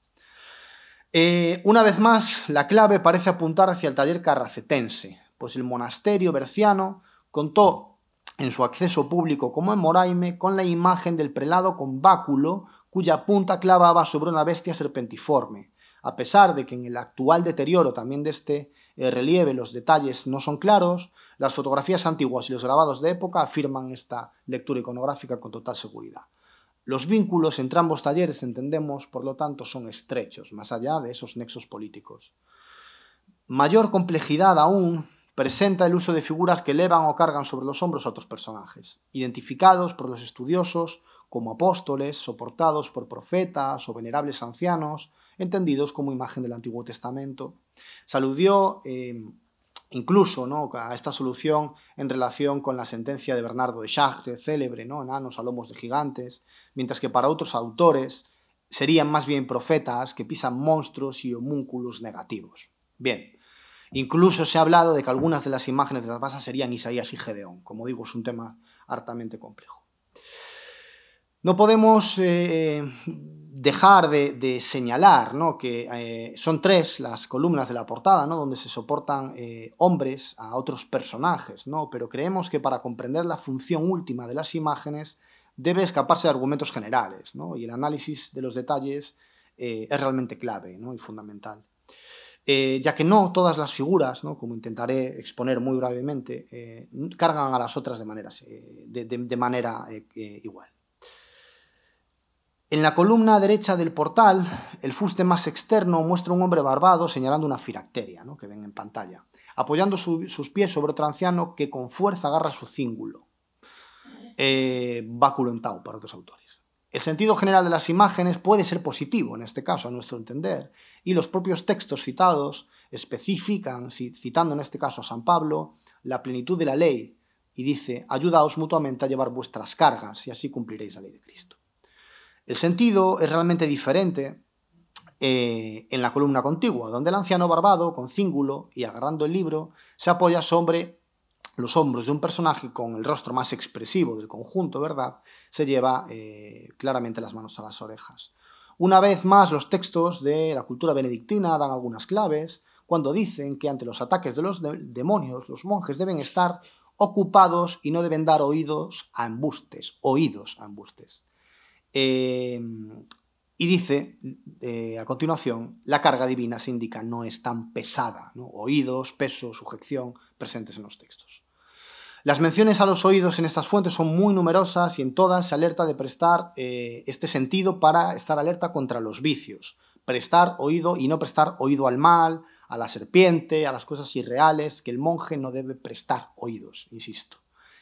Eh, una vez más, la clave parece apuntar hacia el taller carracetense, pues el monasterio berciano contó en su acceso público como en Moraime con la imagen del prelado con báculo cuya punta clavaba sobre una bestia serpentiforme. A pesar de que en el actual deterioro también de este eh, relieve los detalles no son claros, las fotografías antiguas y los grabados de época afirman esta lectura iconográfica con total seguridad. Los vínculos entre ambos talleres, entendemos, por lo tanto, son estrechos, más allá de esos nexos políticos. Mayor complejidad aún presenta el uso de figuras que elevan o cargan sobre los hombros a otros personajes, identificados por los estudiosos como apóstoles, soportados por profetas o venerables ancianos, entendidos como imagen del Antiguo Testamento. Se eh, incluso a esta solución en relación con la sentencia de Bernardo de Chartres, célebre, ¿no? enanos a lomos de gigantes, mientras que para otros autores serían más bien profetas que pisan monstruos y homúnculos negativos. Bien, Incluso se ha hablado de que algunas de las imágenes de las basas serían Isaías y Gedeón. Como digo, es un tema hartamente complejo. No podemos eh, dejar de, señalar ¿no? que eh, son tres las columnas de la portada, ¿no? donde se soportan eh, hombres a otros personajes, ¿no? pero creemos que para comprender la función última de las imágenes debe escaparse de argumentos generales, y el análisis de los detalles es realmente clave y fundamental. Eh, ya que no todas las figuras, como intentaré exponer muy brevemente, eh, cargan a las otras de, manera eh, igual. En la columna derecha del portal, el fuste más externo muestra un hombre barbado señalando una firacteria, que ven en pantalla, apoyando sus pies sobre otro anciano que con fuerza agarra su cíngulo. báculo en tau, para otros autores. El sentido general de las imágenes puede ser positivo en este caso, a nuestro entender, y los propios textos citados especifican, citando en este caso a San Pablo, la plenitud de la ley y dice, ayudaos mutuamente a llevar vuestras cargas y así cumpliréis la ley de Cristo. El sentido es realmente diferente eh, en la columna contigua, donde el anciano barbado, con cíngulo y agarrando el libro, se apoya sobre los hombros de un personaje con el rostro más expresivo del conjunto, ¿verdad? Se lleva eh, claramente las manos a las orejas. Una vez más, los textos de la cultura benedictina dan algunas claves cuando dicen que ante los ataques de los demonios los monjes deben estar ocupados y no deben dar oídos a embustes, oídos a embustes. Em, y dice eh, a continuación, la carga divina se indica no es tan pesada, oídos, peso, sujeción presentes en los textos. Las menciones a los oídos en estas fuentes son muy numerosas y en todas se alerta de prestar eh, este sentido para estar alerta contra los vicios. Prestar oído y no prestar oído al mal, a la serpiente, a las cosas irreales, que el monje no debe prestar oídos, insisto.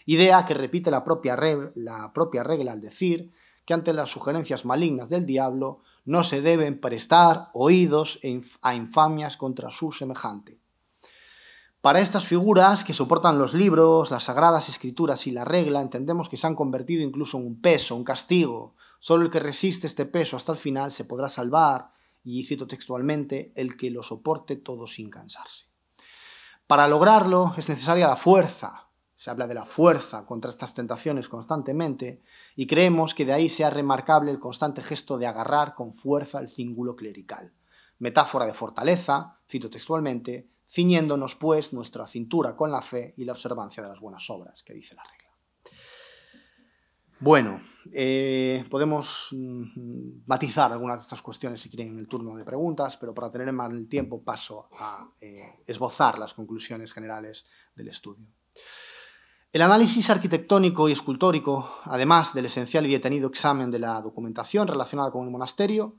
Idea que repite la propia, la propia regla al decir que ante las sugerencias malignas del diablo no se deben prestar oídos a infamias contra su semejante. Para estas figuras que soportan los libros, las sagradas escrituras y la regla, entendemos que se han convertido incluso en un peso, un castigo. Solo el que resiste este peso hasta el final se podrá salvar, y cito textualmente, el que lo soporte todo sin cansarse. Para lograrlo es necesaria la fuerza. Se habla de la fuerza contra estas tentaciones constantemente y creemos que de ahí sea remarcable el constante gesto de agarrar con fuerza el cíngulo clerical. Metáfora de fortaleza, cito textualmente, ciñéndonos pues nuestra cintura con la fe y la observancia de las buenas obras, que dice la regla. Bueno, eh, podemos mm, matizar algunas de estas cuestiones si quieren en el turno de preguntas, pero para tener más el tiempo paso a eh, esbozar las conclusiones generales del estudio. El análisis arquitectónico y escultórico, además del esencial y detenido examen de la documentación relacionada con el monasterio,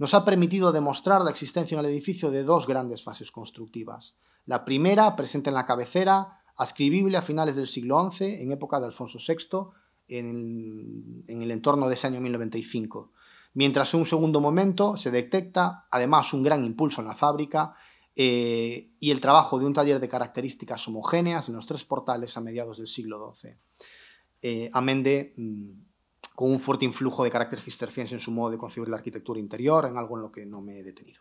nos ha permitido demostrar la existencia en el edificio de dos grandes fases constructivas. La primera, presente en la cabecera, ascribible a finales del siglo XI, en época de Alfonso VI, en, el entorno de ese año 1095. Mientras en un segundo momento se detecta, además, un gran impulso en la fábrica eh, y el trabajo de un taller de características homogéneas en los tres portales a mediados del siglo XII. Eh, Amende... Mm, con un fuerte influjo de carácter cisterciense en su modo de concebir la arquitectura interior, en algo en lo que no me he detenido.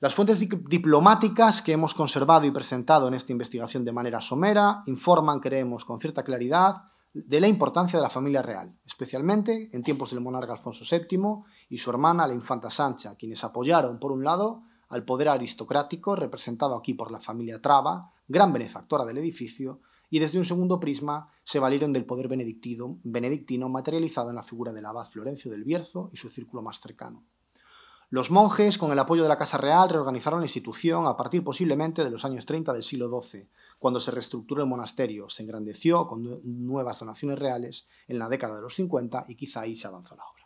Las fuentes diplomáticas que hemos conservado y presentado en esta investigación de manera somera informan, creemos, con cierta claridad de la importancia de la familia real, especialmente en tiempos del monarca Alfonso VII y su hermana la infanta Sancha, quienes apoyaron, por un lado, al poder aristocrático representado aquí por la familia Traba, gran benefactora del edificio, y desde un segundo prisma se valieron del poder benedictino, benedictino materializado en la figura del abad Florencio del Bierzo y su círculo más cercano. Los monjes, con el apoyo de la Casa Real, reorganizaron la institución a partir posiblemente de los años 30 del siglo XII, cuando se reestructuró el monasterio, se engrandeció con nuevas donaciones reales en la década de los 50 y quizá ahí se avanzó la obra.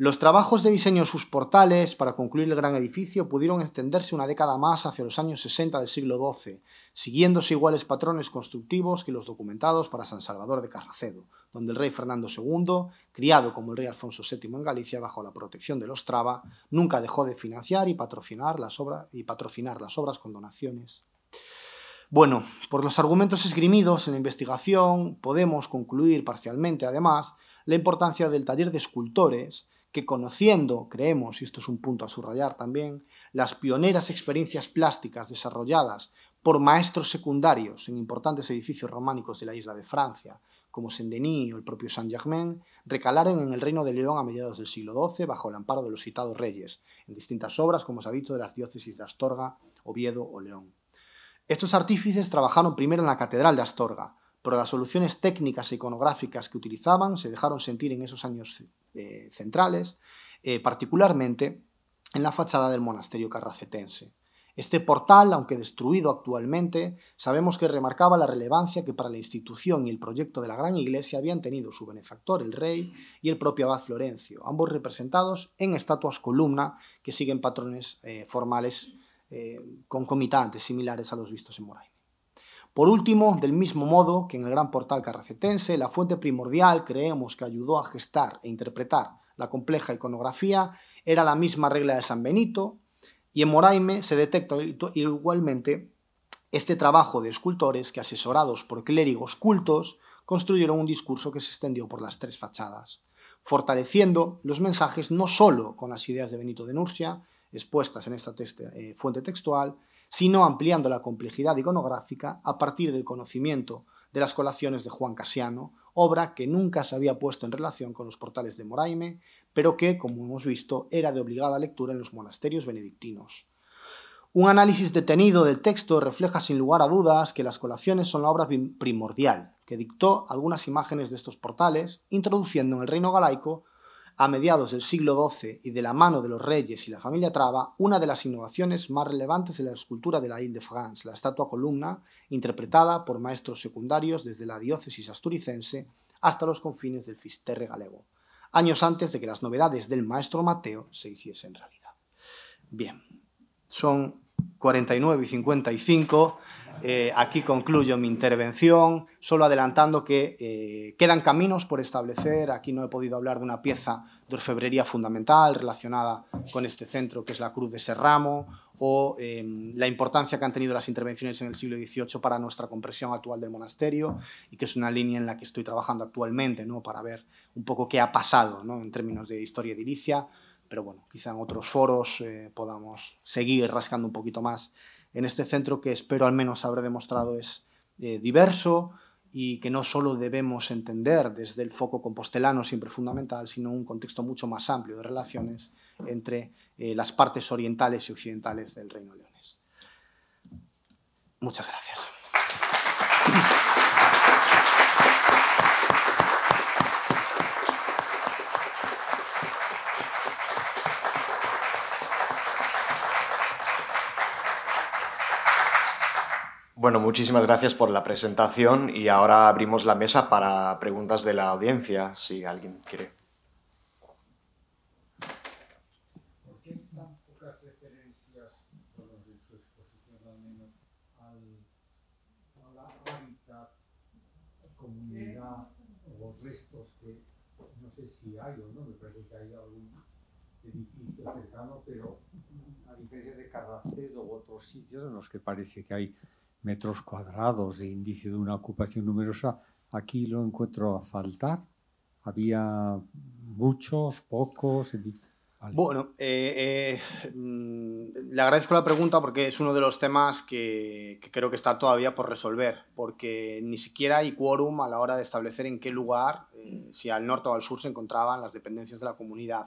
Los trabajos de diseño de sus portales para concluir el gran edificio pudieron extenderse una década más hacia los años 60 del siglo XII, siguiéndose iguales patrones constructivos que los documentados para San Salvador de Carracedo, donde el rey Fernando II, criado como el rey Alfonso VII en Galicia bajo la protección de los Traba, nunca dejó de financiar y patrocinar las obras, y patrocinar las obras con donaciones. Bueno, por los argumentos esgrimidos en la investigación, podemos concluir parcialmente, además, la importancia del taller de escultores que conociendo, creemos, y esto es un punto a subrayar también, las pioneras experiencias plásticas desarrolladas por maestros secundarios en importantes edificios románicos de la isla de Francia, como Saint-Denis o el propio Saint-Germain, recalaron en el Reino de León a mediados del siglo XII bajo el amparo de los citados reyes, en distintas obras, como se ha dicho, de las diócesis de Astorga, Oviedo o León. Estos artífices trabajaron primero en la Catedral de Astorga, pero las soluciones técnicas e iconográficas que utilizaban se dejaron sentir en esos años eh, centrales, eh, particularmente en la fachada del monasterio carracetense. Este portal, aunque destruido actualmente, sabemos que remarcaba la relevancia que para la institución y el proyecto de la gran iglesia habían tenido su benefactor, el rey, y el propio abad Florencio, ambos representados en estatuas columna que siguen patrones eh, formales concomitantes similares a los vistos en Moray. Por último, del mismo modo que en el gran portal carracetense, la fuente primordial creemos que ayudó a gestar e interpretar la compleja iconografía era la misma regla de San Benito, y en Moraime se detecta igualmente este trabajo de escultores que, asesorados por clérigos cultos, construyeron un discurso que se extendió por las tres fachadas, fortaleciendo los mensajes no sólo con las ideas de Benito de Nurcia expuestas en esta eh, fuente textual, sino ampliando la complejidad iconográfica a partir del conocimiento de las colaciones de Juan Casiano, obra que nunca se había puesto en relación con los portales de Moraime, pero que, como hemos visto, era de obligada lectura en los monasterios benedictinos. Un análisis detenido del texto refleja sin lugar a dudas que las colaciones son la obra primordial, que dictó algunas imágenes de estos portales, introduciendo en el reino galaico a mediados del siglo XII y de la mano de los reyes y la familia Traba, una de las innovaciones más relevantes en la escultura de la Ile de France, la estatua columna, interpretada por maestros secundarios desde la diócesis asturicense hasta los confines del Fisterre galego, años antes de que las novedades del maestro Mateo se hiciesen realidad. Bien, son 49 y 55. Eh, aquí concluyo mi intervención, solo adelantando que eh, quedan caminos por establecer. Aquí no he podido hablar de una pieza de orfebrería fundamental relacionada con este centro, que es la Cruz de Serramo, o em, la importancia que han tenido las intervenciones en el siglo XVIII para nuestra comprensión actual del monasterio, y que es una línea en la que estoy trabajando actualmente, ¿no? para ver un poco qué ha pasado ¿no? en términos de historia edilicia. Pero bueno, quizá en otros foros eh, podamos seguir rascando un poquito más en este centro que espero al menos haber demostrado es eh, diverso y que no solo debemos entender desde el foco compostelano siempre fundamental, sino un contexto mucho más amplio de relaciones entre eh, las partes orientales y occidentales del Reino Leones. Muchas gracias. Bueno, muchísimas gracias por la presentación y ahora abrimos la mesa para preguntas de la audiencia, si alguien quiere. qué referencias, comunidad o restos que, no sé si hay o no, me parece que hay algún edificio cercano, pero a diferencia de Carracedo u otros sitios en los que parece que hay metros cuadrados de índice de una ocupación numerosa, aquí lo encuentro a faltar. Había muchos, pocos. Bueno, eh, eh, mm, le agradezco la pregunta porque es uno de los temas que, creo que está todavía por resolver, porque ni siquiera hay quórum a la hora de establecer en qué lugar, eh, si al norte o al sur, se encontraban las dependencias de la comunidad.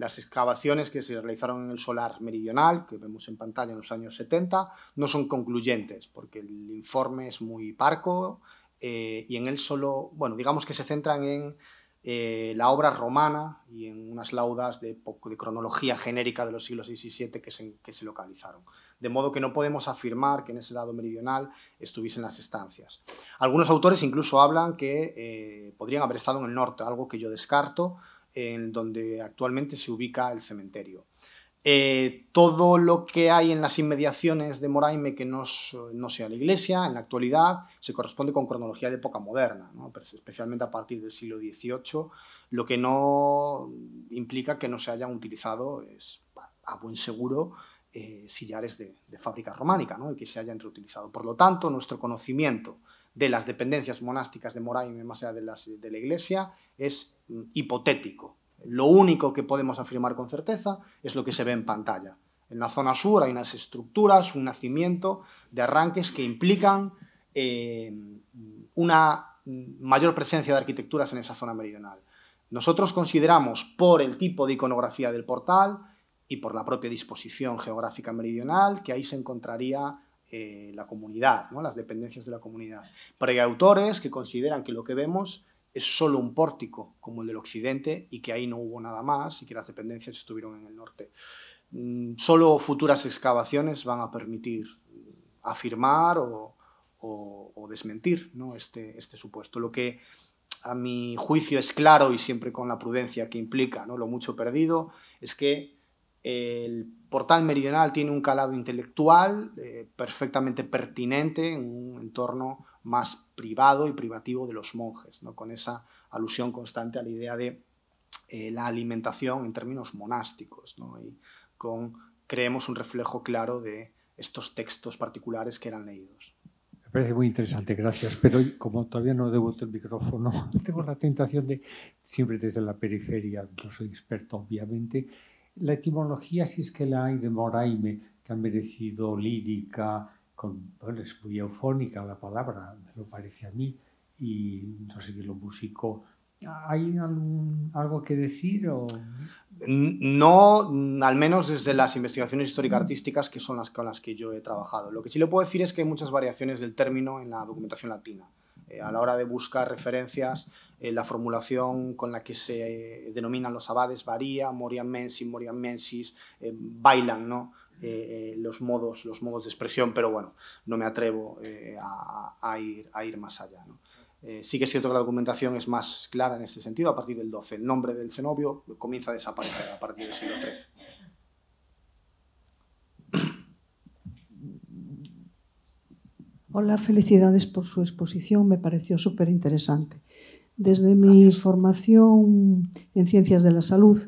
Las excavaciones que se realizaron en el solar meridional, que vemos en pantalla en los años 70, no son concluyentes porque el informe es muy parco eh, y en él solo, bueno, digamos que se centran en eh, la obra romana y en unas laudas de, de cronología genérica de los siglos XVII que se, que se, localizaron. De modo que no podemos afirmar que en ese lado meridional estuviesen las estancias. Algunos autores incluso hablan que eh, podrían haber estado en el norte, algo que yo descarto, en donde actualmente se ubica el cementerio. Eh, todo lo que hay en las inmediaciones de Moraime que no, sea la iglesia, en la actualidad, se corresponde con cronología de época moderna, especialmente a partir del siglo XVIII, lo que no implica que no se hayan utilizado, es, a buen seguro, eh, sillares de, fábrica románica y que se hayan reutilizado. Por lo tanto, nuestro conocimiento de las dependencias monásticas de Moraim, más allá de, las, de la Iglesia, es mm, hipotético. Lo único que podemos afirmar con certeza es lo que se ve en pantalla. En la zona sur hay unas estructuras, un nacimiento de arranques que implican eh, una mayor presencia de arquitecturas en esa zona meridional. Nosotros consideramos, por el tipo de iconografía del portal y por la propia disposición geográfica meridional, que ahí se encontraría eh, la comunidad, ¿no? las dependencias de la comunidad. Pero hay autores que consideran que lo que vemos es solo un pórtico, como el del occidente, y que ahí no hubo nada más y que las dependencias estuvieron en el norte. Mm, solo futuras excavaciones van a permitir mm, afirmar o, desmentir ¿no? este, este supuesto. Lo que a mi juicio es claro y siempre con la prudencia que implica ¿no? lo mucho perdido, es que el portal meridional tiene un calado intelectual eh, perfectamente pertinente en un entorno más privado y privativo de los monjes, ¿no? con esa alusión constante a la idea de eh, la alimentación en términos monásticos, ¿no? y con, creemos, un reflejo claro de estos textos particulares que eran leídos. Me parece muy interesante, gracias. Pero como todavía no debo el micrófono, <laughs> tengo la tentación de, siempre desde la periferia, no soy experto obviamente, la etimología, si es que la hay, de Moraime, que ha merecido lírica, con, es muy eufónica la palabra, me lo parece a mí, y no sé si lo músico. ¿Hay algo que decir? O... No, al menos desde las investigaciones históricas artísticas que son las con las que yo he trabajado. Lo que sí le puedo decir es que hay muchas variaciones del término en la documentación latina. Eh, a la hora de buscar referencias, eh, la formulación con la que se eh, denominan los abades varía, Morian Mensis, Morian Mensis, bailan, ¿no? los modos los modos de expresión pero bueno no me atrevo a, ir, más allá sí que es cierto que la documentación es más clara en este sentido a partir del 12 el nombre del cenobio comienza a desaparecer a partir del siglo XIII Hola, felicidades por su exposición, me pareció súper interesante. Desde mi formación en ciencias de la salud,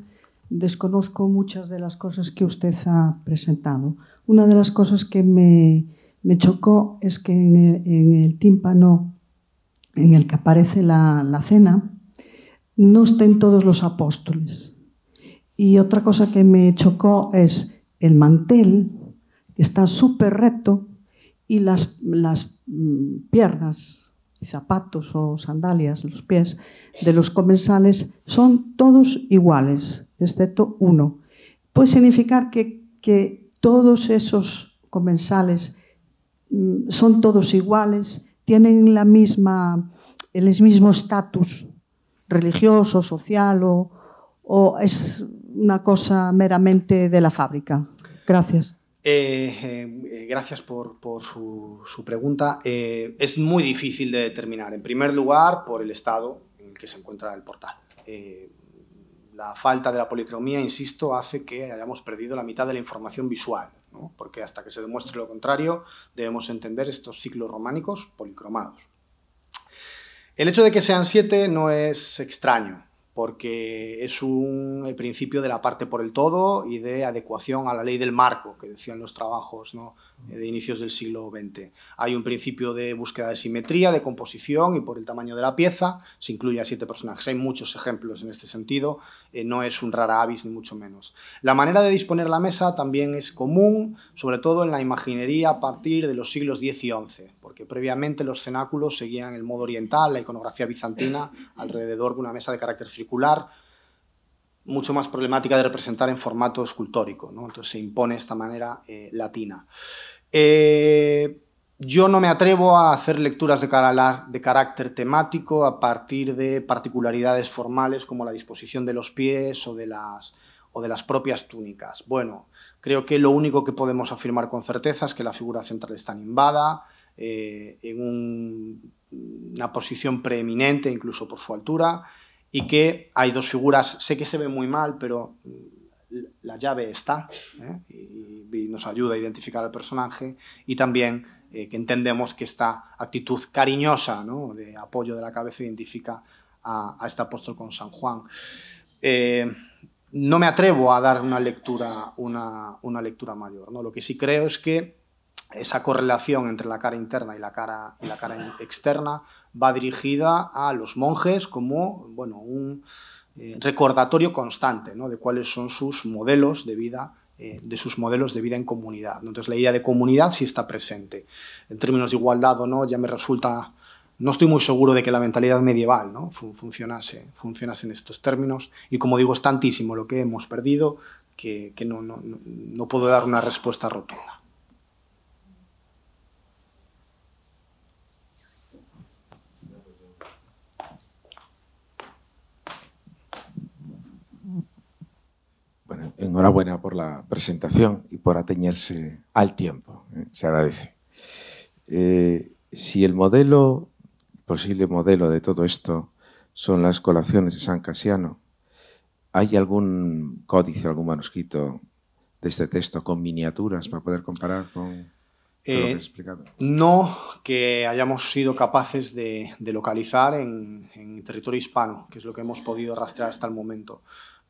desconozco muchas de las cosas que usted ha presentado. Una de las cosas que me, chocó es que en el, tímpano en el que aparece la, la cena no estén todos los apóstoles. Y otra cosa que me chocó es el mantel, que está súper recto, y las, las mm, piernas, zapatos o sandalias, los pies de los comensales son todos iguales, excepto uno. Puede significar que, todos esos comensales mm, son todos iguales, tienen la misma, el mismo estatus religioso, social o, o es una cosa meramente de la fábrica. Gracias. Eh, eh, gracias por, su, pregunta. Eh, es muy difícil de determinar, en primer lugar, por el estado en el que se encuentra el portal la falta de la policromía, insisto, hace que hayamos perdido la mitad de la información visual, porque hasta que se demuestre lo contrario debemos entender estos ciclos románicos policromados. El hecho de que sean siete no es extraño porque es un principio de la parte por el todo y de adecuación a la ley del marco que decían los trabajos ¿no? Eh, de inicios del siglo XX. Hay un principio de búsqueda de simetría, de composición y por el tamaño de la pieza se incluye a siete personajes. Hay muchos ejemplos en este sentido, eh, no es un rara avis ni mucho menos. La manera de disponer la mesa también es común, sobre todo en la imaginería a partir de los siglos X y XI, porque previamente los cenáculos seguían el modo oriental, la iconografía bizantina, alrededor de una mesa de carácter circular, mucho más problemática de representar en formato escultórico, entonces se impone esta manera eh, latina. Eh, yo no me atrevo a hacer lecturas de, carácter temático a partir de particularidades formales como la disposición de los pies o de las, o de las propias túnicas. Bueno, creo que lo único que podemos afirmar con certeza es que la figura central está nimbada, eh, en una posición preeminente incluso por su altura, y que hay dos figuras, sé que se ve muy mal, pero la llave está ¿eh? y, nos ayuda a identificar al personaje y también eh, que entendemos que esta actitud cariñosa de apoyo de la cabeza identifica a, a este apóstol con San Juan. Eh, no me atrevo a dar una lectura, una lectura mayor. ¿no? Lo que sí creo es que esa correlación entre la cara interna y la cara, y la cara externa va dirigida a los monjes como bueno, un, eh, recordatorio constante de cuáles son sus modelos de vida eh, de sus modelos de vida en comunidad. Entonces la idea de comunidad sí está presente. En términos de igualdad o no, ya me resulta, no estoy muy seguro de que la mentalidad medieval ¿no? funcionase, en estos términos. Y como digo, es tantísimo lo que hemos perdido que, no puedo dar una respuesta rotunda. enhorabuena por la presentación y por atenerse al tiempo. ¿eh? Se agradece. Eh, si el modelo, posible modelo de todo esto, son las colaciones de San Casiano, ¿hay algún códice, algún manuscrito de este texto con miniaturas para poder comparar con... lo que eh, explicado? no que hayamos sido capaces de, localizar en, territorio hispano, que es lo que hemos podido rastrear hasta el momento.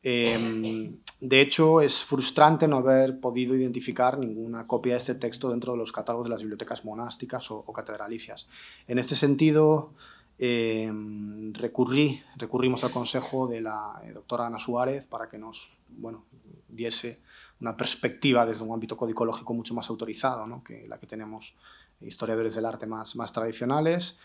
Em, de hecho, es frustrante no haber podido identificar ninguna copia de este texto dentro de los catálogos de las bibliotecas monásticas o, catedralicias. En este sentido, em, recurrimos al consejo de la eh, doctora Ana Suárez para que nos bueno, diese una perspectiva desde un ámbito codicológico mucho más autorizado que la que tenemos eh, historiadores del arte más tradicionales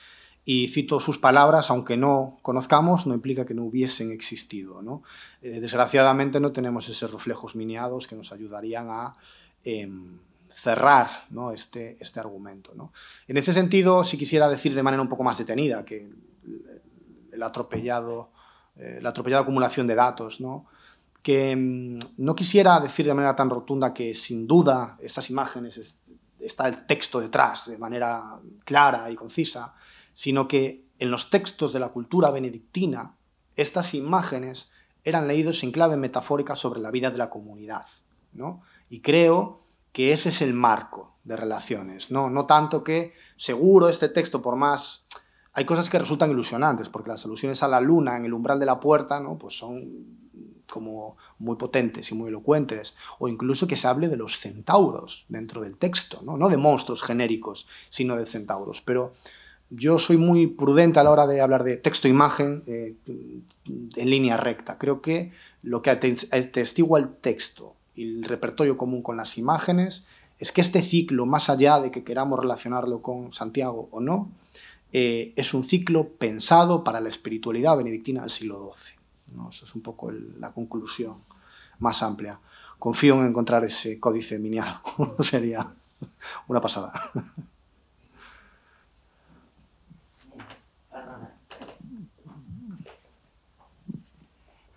y cito sus palabras, aunque no conozcamos, no implica que no hubiesen existido. ¿no? Eh, desgraciadamente no tenemos esos reflejos miniados que nos ayudarían a em, cerrar ¿no? este, este argumento. ¿no? En ese sentido, si quisiera decir de manera un poco más detenida que el atropellado, eh, la atropellada acumulación de datos, ¿no? que em, no quisiera decir de manera tan rotunda que sin duda estas imágenes está el texto detrás de manera clara y concisa, sino que en los textos de la cultura benedictina, estas imágenes eran leídos en clave metafórica sobre la vida de la comunidad. Y creo que ese es el marco de relaciones, ¿no? tanto que seguro este texto, por más... Hay cosas que resultan ilusionantes, porque las alusiones a la luna en el umbral de la puerta ¿no? pues son como muy potentes y muy elocuentes, o incluso que se hable de los centauros dentro del texto, no, no de monstruos genéricos, sino de centauros. Pero yo soy muy prudente a la hora de hablar de texto-imagen e eh, en línea recta. Creo que lo que atestigua el texto y el repertorio común con las imágenes es que este ciclo, más allá de que queramos relacionarlo con Santiago o no, eh, es un ciclo pensado para la espiritualidad benedictina del siglo XII. ¿no? Esa es un poco la conclusión más amplia. Confío en encontrar ese códice minial. <laughs> Sería una pasada.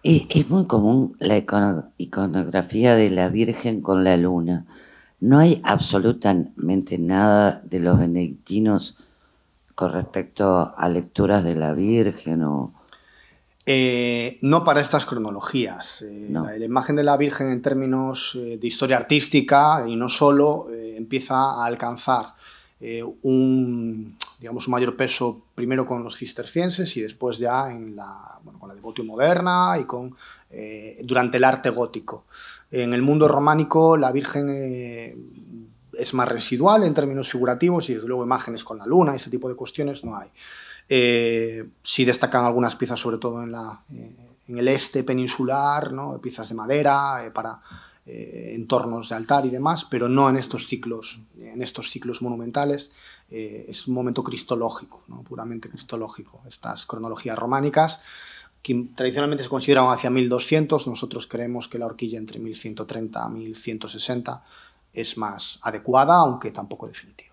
Es, muy común la iconografía de la Virgen con la luna. No hay absolutamente nada de los benedictinos con respecto a lecturas de la Virgen o... Eh, no para estas cronologías. Eh, la, imagen de la Virgen en términos eh, de historia artística y no solo empieza a alcanzar eh, un, digamos, mayor peso primero con los cistercienses y después ya en la, con la devotio moderna y con, eh, durante el arte gótico. En el mundo románico la Virgen eh, es más residual en términos figurativos y desde luego imágenes con la luna, ese tipo de cuestiones no hay. Eh, sí destacan algunas piezas, sobre todo en, el este peninsular, ¿no? piezas de madera para eh, entornos de altar y demás, pero no en estos ciclos, en estos ciclos monumentales. Eh, es un momento cristológico, puramente cristológico. Estas cronologías románicas, que tradicionalmente se consideraban hacia 1200, nosotros creemos que la horquilla entre 1130 a 1160 es más adecuada, aunque tampoco definitiva.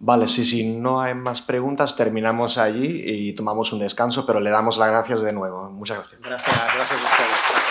Vale, sí, si no hay más preguntas, terminamos allí y tomamos un descanso, pero le damos las gracias de nuevo. Muchas gracias. Gracias, gracias a ustedes.